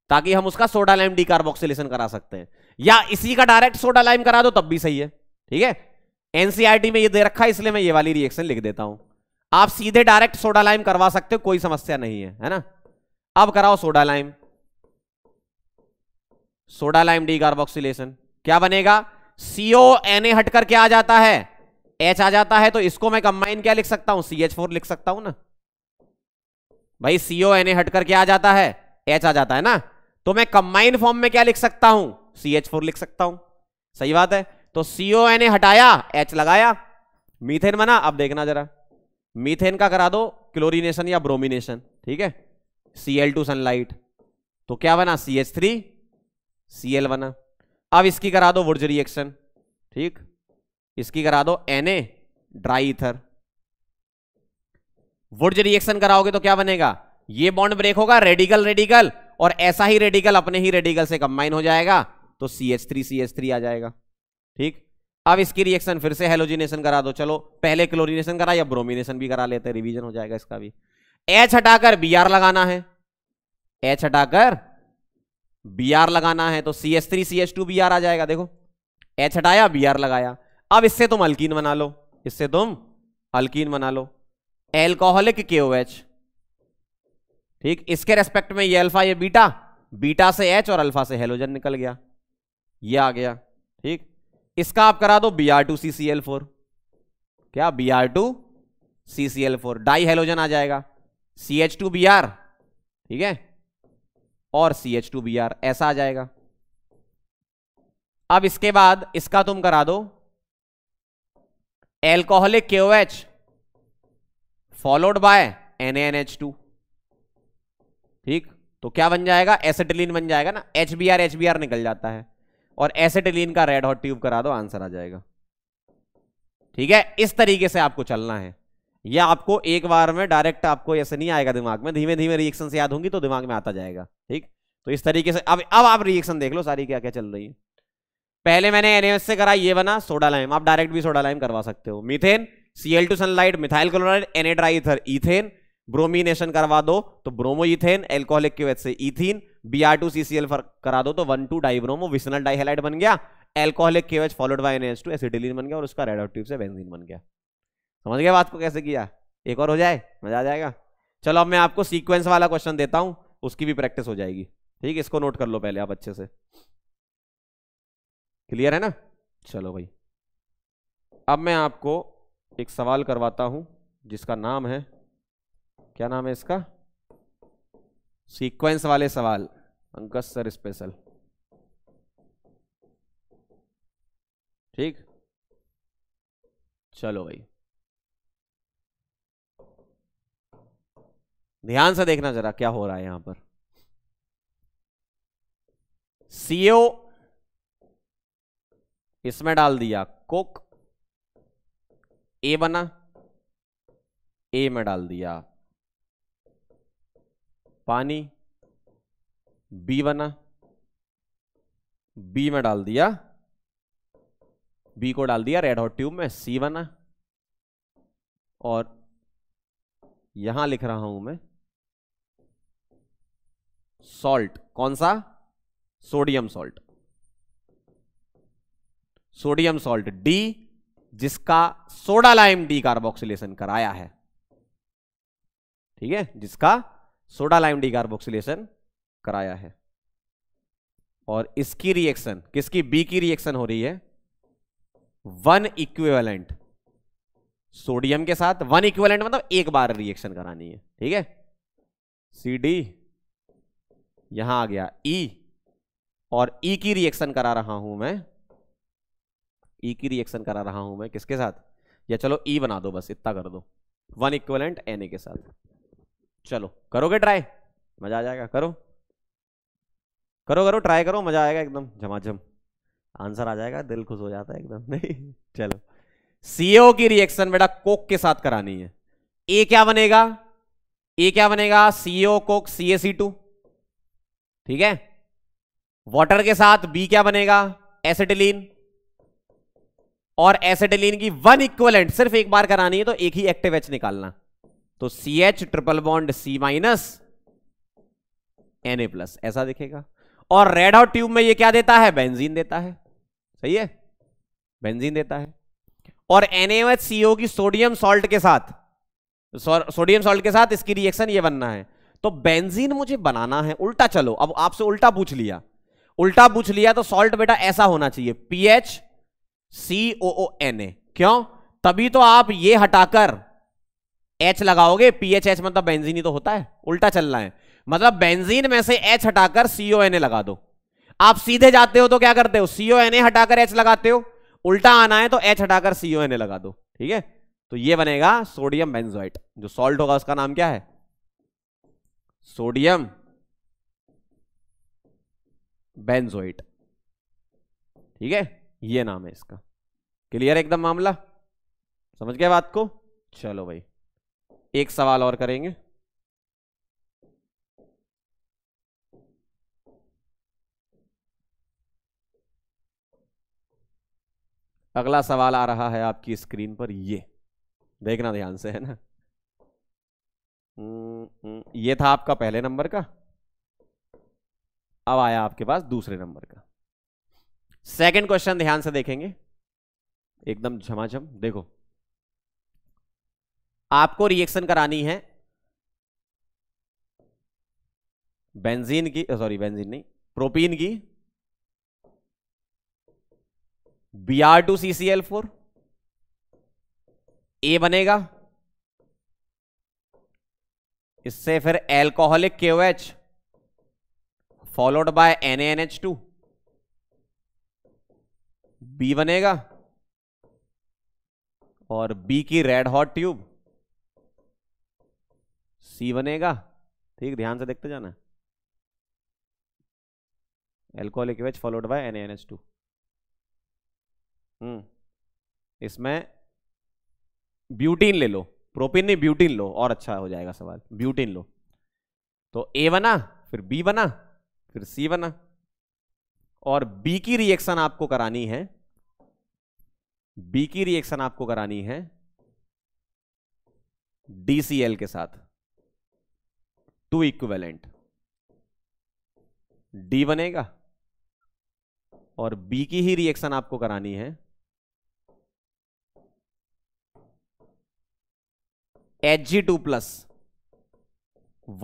ताकि हम उसका सोडा लाइम डीकार्बोक्सिलेशन करा सकते हैं या इसी का डायरेक्ट सोडा लाइम करा दो तब भी सही है ठीक है एनसीआरटी e में ये दे रखा है इसलिए मैं ये वाली रिएक्शन लिख देता हूं आप सीधे डायरेक्ट सोडा लाइम करवा सकते हो कोई समस्या नहीं है है ना अब कराओ soda lime soda lime decarboxylation क्या बनेगा सीओ एन ए हट करके आ जाता है एच आ जाता है तो इसको मैं कंबाइन क्या लिख सकता हूं सी लिख सकता हूं ना भाई सीओ एन ए हटकर क्या आ जाता है एच आ जाता है ना तो मैं कंबाइन फॉर्म में क्या लिख सकता हूं सी एच फोर लिख सकता हूं सही बात है तो सीओ एन ए हटाया एच लगाया मीथेन बना अब देखना जरा मीथेन का करा दो क्लोरीनेशन या ब्रोमिनेशन ठीक है सी एल टू सनलाइट तो क्या बना C H three C L बना अब इसकी करा दो वुर्ज रिएक्शन ठीक इसकी करा दो एन ए ड्राई इथर वुड रिएक्शन कराओगे तो क्या बनेगा ये बॉन्ड ब्रेक होगा रेडिकल रेडिकल और ऐसा ही रेडिकल अपने ही रेडिकल से कंबाइन हो जाएगा तो C H three C H three आ जाएगा ठीक अब इसकी रिएक्शन फिर से हेलोजिनेशन करा दो चलो पहले क्लोरिनेशन करा या ब्रोमिनेशन भी करा लेते हैं रिवीजन हो जाएगा इसका भी एच हटाकर बी आर लगाना है एच हटाकर बी आर लगाना है तो C H three C H two B R आ जाएगा देखो एच हटाया बी आर लगाया अब इससे तुम अल्कीन बना लो इससे तुम अल्कीन बना लो एल्कोहलिक के ओ एच ठीक इसके रेस्पेक्ट में ये अल्फा ये बीटा बीटा से एच और अल्फा से हेलोजन निकल गया ये आ गया ठीक इसका आप करा दो B R two C C L four क्या B R two C C L four di halogen आ जाएगा C H two B R ठीक है और C H two B R ऐसा आ जाएगा अब इसके बाद इसका तुम करा दो alcoholic K O H followed by N N H two ठीक तो क्या बन जाएगा एसेटिलीन बन जाएगा ना H H B R B R निकल जाता है और एसेटिलीन का रेड हॉट ट्यूब करा दो आंसर आ जाएगा ठीक है इस तरीके से आपको चलना है या आपको एक बार में डायरेक्ट आपको ऐसे नहीं आएगा दिमाग में धीमे धीमे रिएक्शन से याद होंगी तो दिमाग में आता जाएगा ठीक तो इस तरीके से अब अब आप रिएक्शन देख लो सारी क्या क्या चल रही है पहले मैंने एनएस से करा ये बना सोडा लाइम आप डायरेक्ट भी सोडा लाइम करवा सकते हो methane CL two sunlight methyl chloride N A dry ether ethane bromination करवा दो तो ब्रोमो इथेन एल्कोहलिक की वजह से ethyne B R two C C L करा दो तो one two dibromo vicinal dihalide बन गया एल्कोहलिक के वज followed by NH two acetylene बन गया और उसका रेडोक्टिव से बेंजीन बन गया समझ गया बात को कैसे किया एक और हो जाए मजा आ जाएगा चलो अब मैं आपको सीक्वेंस वाला क्वेश्चन देता हूं उसकी भी प्रैक्टिस हो जाएगी ठीक है इसको नोट कर लो पहले आप अच्छे से क्लियर है ना चलो भाई अब मैं आपको एक सवाल करवाता हूं जिसका नाम है क्या नाम है इसका सीक्वेंस वाले सवाल अंकस सर स्पेशल ठीक चलो भाई ध्यान से देखना जरा क्या हो रहा है यहां पर सीओ इसमें डाल दिया कोक ए बना ए में डाल दिया पानी बी बना बी में डाल दिया बी को डाल दिया रेड हॉट ट्यूब में सी बना और यहां लिख रहा हूं मैं सॉल्ट कौन सा sodium salt sodium salt D जिसका सोडा लाइम डी कार्बोक्सिलेशन कराया है ठीक है जिसका सोडा लाइम डी कार्बोक्सिलेशन कराया है और इसकी रिएक्शन किसकी बी की रिएक्शन हो रही है वन इक्विवेलेंट सोडियम के साथ वन इक्विवेलेंट मतलब एक बार रिएक्शन करानी है ठीक है सी डी यहां आ गया ई e, और ई e की रिएक्शन करा रहा हूं मैं ई e की रिएक्शन करा रहा हूं मैं किसके साथ या चलो ई e बना दो बस इतना कर दो वन इक्वलेंट एन के साथ चलो करोगे ट्राई मजा आ जाएगा करो करो करो ट्राई करो मजा आएगा एकदम झमाझम आंसर आ जाएगा दिल खुश हो जाता है एकदम नहीं चलो सीओ की रिएक्शन बेटा कोक के साथ करानी है ए क्या बनेगा ए क्या बनेगा सीओ कोक सी टू ठीक है वाटर के साथ बी क्या बनेगा एसिटिलीन और एसेटिलीन की वन इक्वलेंट सिर्फ एक बार करानी है तो एक ही एक्टिव एच निकालना तो C H triple bond C minus N A plus ऐसा दिखेगा और रेड हॉट ट्यूब में ये क्या देता है बेंजीन देता है सही है बेंजीन देता है और एनएच सीओ की सोडियम सॉल्ट के साथ सोडियम सॉल्ट के साथ इसकी रिएक्शन ये बनना है तो बेंजीन मुझे बनाना है उल्टा चलो अब आपसे उल्टा पूछ लिया उल्टा पूछ लिया तो सॉल्ट बेटा ऐसा होना चाहिए pH C O O N A क्यों तभी तो आप ये हटाकर एच लगाओगे पीएच एच मतलब बेंजीन ही तो होता है उल्टा चल रहा है मतलब बेंजीन में से एच हटाकर सीओ एन ए लगा दो आप सीधे जाते हो तो क्या करते हो सीओ एन ए हटाकर एच लगाते हो उल्टा आना है तो एच हटाकर सीओ एन ए लगा दो ठीक है तो ये बनेगा सोडियम बेंजोइट जो सॉल्ट होगा उसका नाम क्या है सोडियम बेंजोइट ठीक है ये नाम है इसका क्लियर एकदम मामला समझ गया बात को चलो भाई एक सवाल और करेंगे अगला सवाल आ रहा है आपकी स्क्रीन पर ये देखना ध्यान से है ना हम्म, हम्म, ये था आपका पहले नंबर का अब आया आपके पास दूसरे नंबर का सेकंड क्वेश्चन ध्यान से देखेंगे एकदम झमाझम देखो आपको रिएक्शन करानी है बेंजीन की सॉरी बेंजीन नहीं प्रोपीन की B R two C C L four A बनेगा इससे फिर alcoholic K O H followed by N N H two B बनेगा और बी की रेड हॉट ट्यूब सी बनेगा ठीक ध्यान से देखते जाना एल्कोहल इक्वेज followed by N N two hmm इसमें ब्यूटीन ले लो प्रोटीन नहीं ब्यूटीन लो और अच्छा हो जाएगा सवाल ब्यूटीन लो तो ए बना फिर बी बना फिर सी बना और बी की रिएक्शन आपको करानी है बी की रिएक्शन आपको करानी है डीसीएल के साथ टू इक्विवेलेंट डी बनेगा और बी की ही रिएक्शन आपको करानी है H G two plus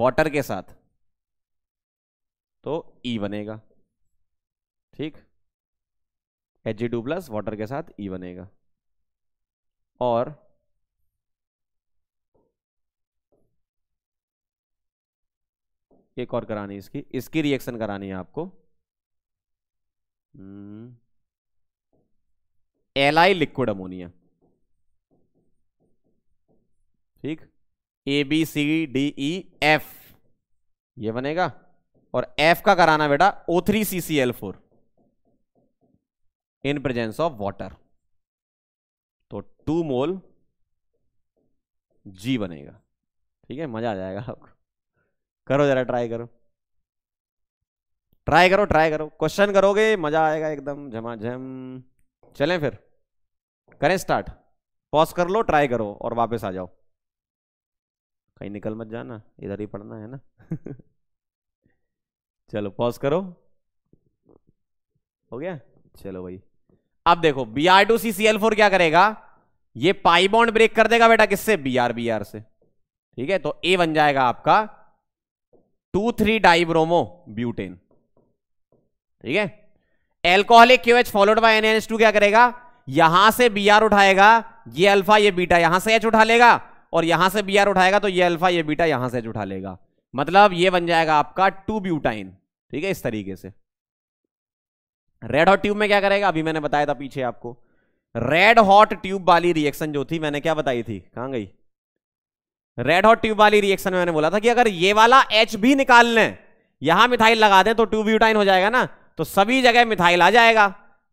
water के साथ तो ई e बनेगा ठीक H G two plus water के साथ ई e बनेगा और एक और करानी इसकी इसकी रिएक्शन करानी है आपको एल आई लिक्विड अमोनिया ठीक A B C D E F ये बनेगा और एफ का कराना बेटा O three C C L four in presence of water तो टू मोल जी बनेगा ठीक है मजा आ जाएगा आपको करो जरा ट्राई करो ट्राई करो ट्राई करो क्वेश्चन करोगे मजा आएगा एकदम झमाझम चलें फिर करें स्टार्ट पॉज कर लो ट्राई करो और वापस आ जाओ कहीं निकल मत जाना इधर ही पढ़ना है ना चलो पॉज करो हो गया चलो भाई अब देखो B R two C C L four क्या करेगा ये पाई बॉन्ड ब्रेक कर देगा बेटा किससे बी आर बी आर से ठीक है तो ए बन जाएगा आपका टू थ्री डाइब्रोमो ब्यूटेन ठीक है alcoholic Q H followed by NNH two क्या करेगा यहां से बी आर उठाएगा ये अल्फा ये बीटा यहां से एच उठा लेगा और यहां से बी आर उठाएगा तो ये अल्फा ये बीटा यहां से एच उठा लेगा मतलब ये बन जाएगा आपका टू ब्यूटाइन ठीक है इस तरीके से रेड हॉट ट्यूब में क्या करेगा अभी मैंने बताया था पीछे आपको रेड हॉट ट्यूब वाली रिएक्शन जो थी मैंने क्या बताई थी कहां गई रेड हॉट ट्यूब वाली रिएक्शन में मैंने बोला था कि अगर ये वाला एच भी निकाल लें यहां मिथाइल लगा दें तो ट्यूब यूटाइन हो जाएगा ना तो सभी जगह मिथाइल आ जाएगा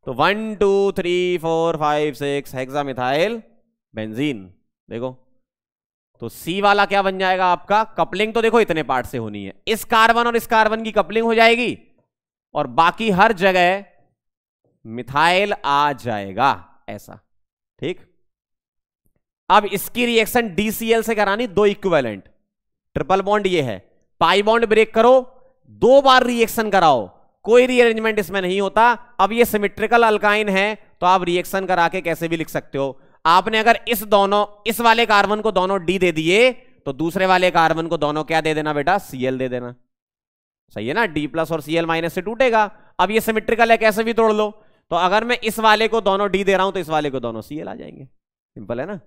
तो one two three four five six hexa methyl benzene देखो तो सी वाला क्या बन जाएगा आपका कपलिंग तो देखो इतने पार्ट से होनी है इस कार्बन और इस कार्बन की कपलिंग हो जाएगी और बाकी हर जगह मिथाइल आ जाएगा ऐसा ठीक अब इसकी रिएक्शन डीसीएल से करानी दो इक्विवेलेंट ट्रिपल बॉन्ड ये है पाई बॉन्ड ब्रेक करो दो बार रिएक्शन कराओ कोई रिअरेंजमेंट इसमें नहीं होता अब ये सिमेट्रिकल अल्काइन है तो आप रिएक्शन करा के कैसे भी लिख सकते हो आपने अगर इस दोनों इस वाले कार्बन को दोनों डी दे दिए तो दूसरे वाले कार्बन को दोनों क्या दे देना बेटा सीएल दे देना सही है ना डी प्लस और सीएल माइनस से टूटेगा अब ये सिमेट्रिकल है कैसे भी तोड़ लो तो अगर मैं इस वाले को दोनों डी दे रहा हूं तो इस वाले को दोनों सी एल आ जाएंगे सिंपल है ना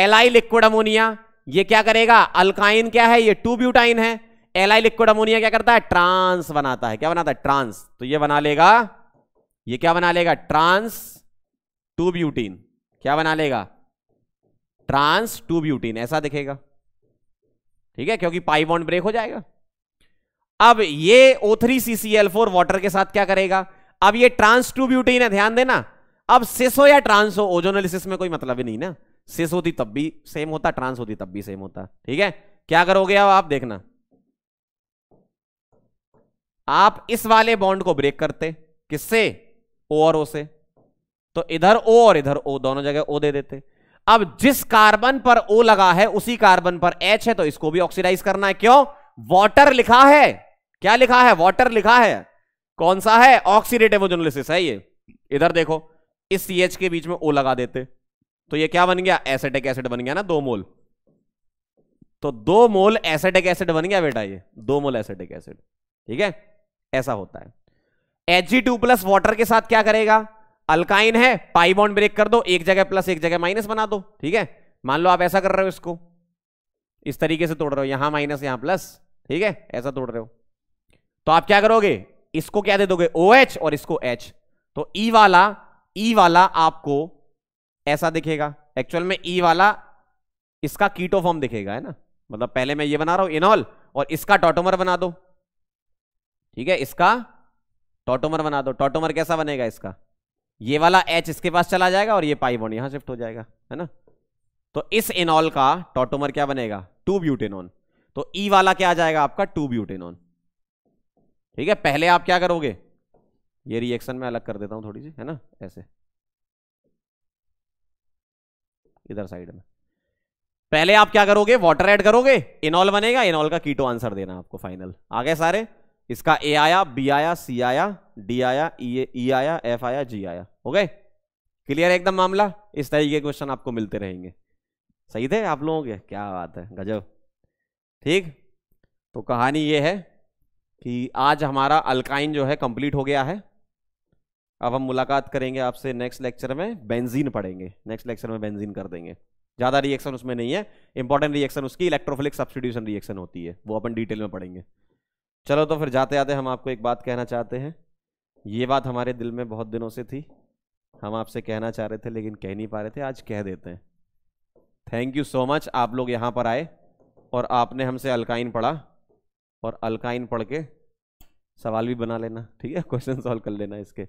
एल आई लिक्विड अमोनिया ये क्या करेगा अल्काइन क्या है ये टू ब्यूटाइन है एल आई लिक्विड अमोनिया क्या करता है ट्रांस बनाता है क्या बनाता है ट्रांस तो ये बना लेगा ये क्या बना लेगा ट्रांस टू ब्यूटीन क्या बना लेगा ट्रांस टू ब्यूटीन ऐसा दिखेगा ठीक है क्योंकि पाई बॉन्ड ब्रेक हो जाएगा अब ये फोर वाटर के साथ क्या करेगा अब ये ट्रांस टू ब्यूटीन है ध्यान देना अब हो या ट्रांस हो ओजोनोलिसिस में कोई मतलब ही नहीं ना सेस होती तब भी सेम होता ट्रांस होती तब भी सेम होता ठीक है क्या करोगे अब आप देखना आप इस वाले बॉन्ड को ब्रेक करते किससे ओ और ओ से तो इधर ओ और इधर ओ दोनों जगह ओ दे देते अब जिस कार्बन पर ओ लगा है उसी कार्बन पर एच है तो इसको भी ऑक्सीडाइज करना है क्यों वॉटर लिखा है क्या लिखा है वॉटर लिखा है कौन सा है ऑक्सीडेटिव ओजोनोलिसिस है ये इधर देखो इस सी एच के बीच में ओ लगा देते तो ये क्या बन गया एसेटिक एसिड बन गया ना दो मोल तो दो मोल एसेटिक एसिड बन गया बेटा ये दो मोल एसेटिक एसिड ठीक है ऐसा होता है H G two plus water के साथ क्या करेगा अल्काइन है पाई बॉन्ड ब्रेक कर दो एक जगह प्लस एक जगह माइनस बना दो ठीक है मान लो आप ऐसा कर रहे हो इसको इस तरीके से तोड़ रहे हो यहां माइनस यहां प्लस ठीक है ऐसा तोड़ रहे हो तो आप क्या करोगे इसको क्या दे दोगे ओ OH और इसको एच तो ई e वाला ई e वाला आपको ऐसा दिखेगा एक्चुअल में ई e वाला इसका कीटो फॉर्म दिखेगा है ना मतलब पहले मैं ये बना रहा हूं इनॉल और इसका टोटोमर बना दो ठीक है इसका टोटोमर बना दो टोटोमर कैसा बनेगा इसका ये वाला एच इसके पास चला जाएगा और ये पाई बॉन्ड यहां शिफ्ट हो जाएगा है ना तो इस इनॉल का टोटोमर क्या बनेगा टू ब्यूटेनॉन तो ई वाला क्या आ जाएगा आपका टू ब्यूटेनॉन ठीक है पहले आप क्या करोगे ये रिएक्शन में अलग कर देता हूं थोड़ी सी है ना ऐसे इधर साइड में पहले आप क्या करोगे वाटर ऐड करोगे इनॉल बनेगा इनॉल का कीटो आंसर देना आपको फाइनल आ गए सारे इसका ए आया बी आया सी आया डी आया ई e, e आया एफ आया जी आया हो गए क्लियर है एकदम मामला इस तरीके के क्वेश्चन आपको मिलते रहेंगे सही थे आप लोगों के क्या बात है गजब ठीक तो कहानी ये है कि आज हमारा अल्काइन जो है कंप्लीट हो गया है अब हम मुलाकात करेंगे आपसे नेक्स्ट लेक्चर में बेंजीन पढ़ेंगे नेक्स्ट लेक्चर में बेंजीन कर देंगे ज़्यादा रिएक्शन उसमें नहीं है इंपॉर्टेंट रिएक्शन उसकी इलेक्ट्रोफिलिक सब्सटीट्यूशन रिएक्शन होती है वो अपन डिटेल में पढ़ेंगे चलो तो फिर जाते आते हम आपको एक बात कहना चाहते हैं ये बात हमारे दिल में बहुत दिनों से थी हम आपसे कहना चाह रहे थे लेकिन कह नहीं पा रहे थे आज कह देते हैं थैंक यू सो मच आप लोग यहाँ पर आए और आपने हमसे अल्काइन पढ़ा और अल्काइन पढ़ के सवाल भी बना लेना ठीक है क्वेश्चन सॉल्व कर लेना इसके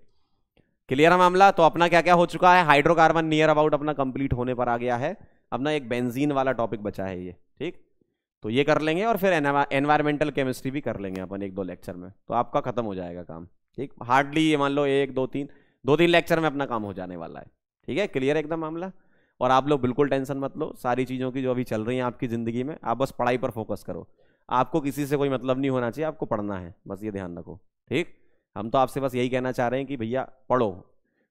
क्लियर है मामला तो अपना क्या क्या हो चुका है हाइड्रोकार्बन नियर अबाउट अपना कंप्लीट होने पर आ गया है अपना एक बेंजीन वाला टॉपिक बचा है ये ठीक तो ये कर लेंगे और फिर एनवायरमेंटल केमिस्ट्री भी कर लेंगे अपन एक दो लेक्चर में तो आपका खत्म हो जाएगा काम ठीक हार्डली ये मान लो एक दो तीन दो तीन लेक्चर में अपना काम हो जाने वाला है ठीक है क्लियर एकदम मामला और आप लोग बिल्कुल टेंशन मत लो सारी चीज़ों की जो अभी चल रही है आपकी ज़िंदगी में आप बस पढ़ाई पर फोकस करो आपको किसी से कोई मतलब नहीं होना चाहिए आपको पढ़ना है बस ये ध्यान रखो ठीक हम तो आपसे बस यही कहना चाह रहे हैं कि भैया पढ़ो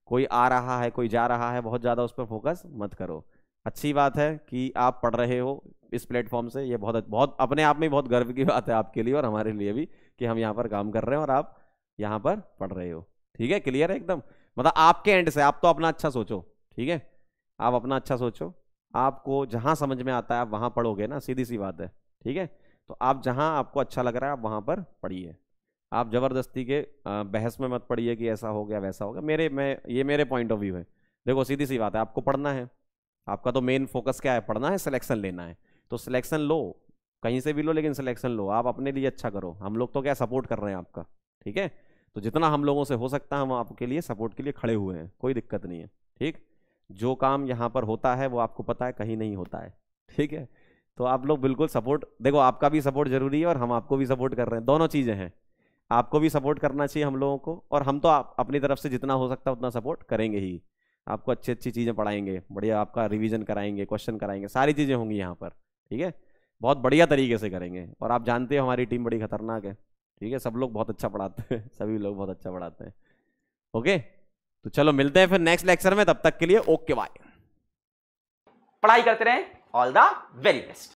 कोई आ रहा है कोई जा रहा है बहुत ज़्यादा उस पर फोकस मत करो अच्छी बात है कि आप पढ़ रहे हो इस प्लेटफॉर्म से ये बहुत बहुत अपने आप में बहुत गर्व की बात है आपके लिए और हमारे लिए भी कि हम यहाँ पर काम कर रहे हैं और आप यहाँ पर पढ़ रहे हो ठीक है क्लियर है एकदम मतलब आपके एंड से आप तो अपना अच्छा सोचो ठीक है आप अपना अच्छा सोचो आपको जहाँ समझ में आता है आप वहाँ पढ़ोगे ना सीधी सी बात है ठीक है तो आप जहाँ आपको अच्छा लग रहा है आप वहाँ पर पढ़िए आप ज़बरदस्ती के बहस में मत पढ़िए कि ऐसा हो गया वैसा हो गया मेरे मैं ये मेरे पॉइंट ऑफ व्यू है देखो सीधी सी बात है आपको पढ़ना है आपका तो मेन फोकस क्या है पढ़ना है सिलेक्शन लेना है तो सिलेक्शन लो कहीं से भी लो लेकिन सिलेक्शन लो आप अपने लिए अच्छा करो हम लोग तो क्या सपोर्ट कर रहे हैं आपका ठीक है तो जितना हम लोगों से हो सकता है हम आपके लिए सपोर्ट के लिए खड़े हुए हैं कोई दिक्कत नहीं है ठीक जो काम यहाँ पर होता है वो आपको पता है कहीं नहीं होता है ठीक है तो आप लोग बिल्कुल सपोर्ट देखो आपका भी सपोर्ट जरूरी है और हम आपको भी सपोर्ट कर रहे हैं दोनों चीज़ें हैं आपको भी सपोर्ट करना चाहिए हम लोगों को और हम तो आप अपनी तरफ से जितना हो सकता है उतना सपोर्ट करेंगे ही आपको अच्छी अच्छी चीज़ें पढ़ाएंगे बढ़िया आपका रिवीजन कराएंगे क्वेश्चन कराएंगे सारी चीज़ें होंगी यहाँ पर ठीक है बहुत बढ़िया तरीके से करेंगे और आप जानते हो हमारी टीम बड़ी खतरनाक है ठीक है सब लोग बहुत अच्छा पढ़ाते हैं सभी लोग बहुत अच्छा पढ़ाते हैं ओके तो चलो मिलते हैं फिर नेक्स्ट लेक्चर में तब तक के लिए ओके बाय पढ़ाई करते रहें all the very best.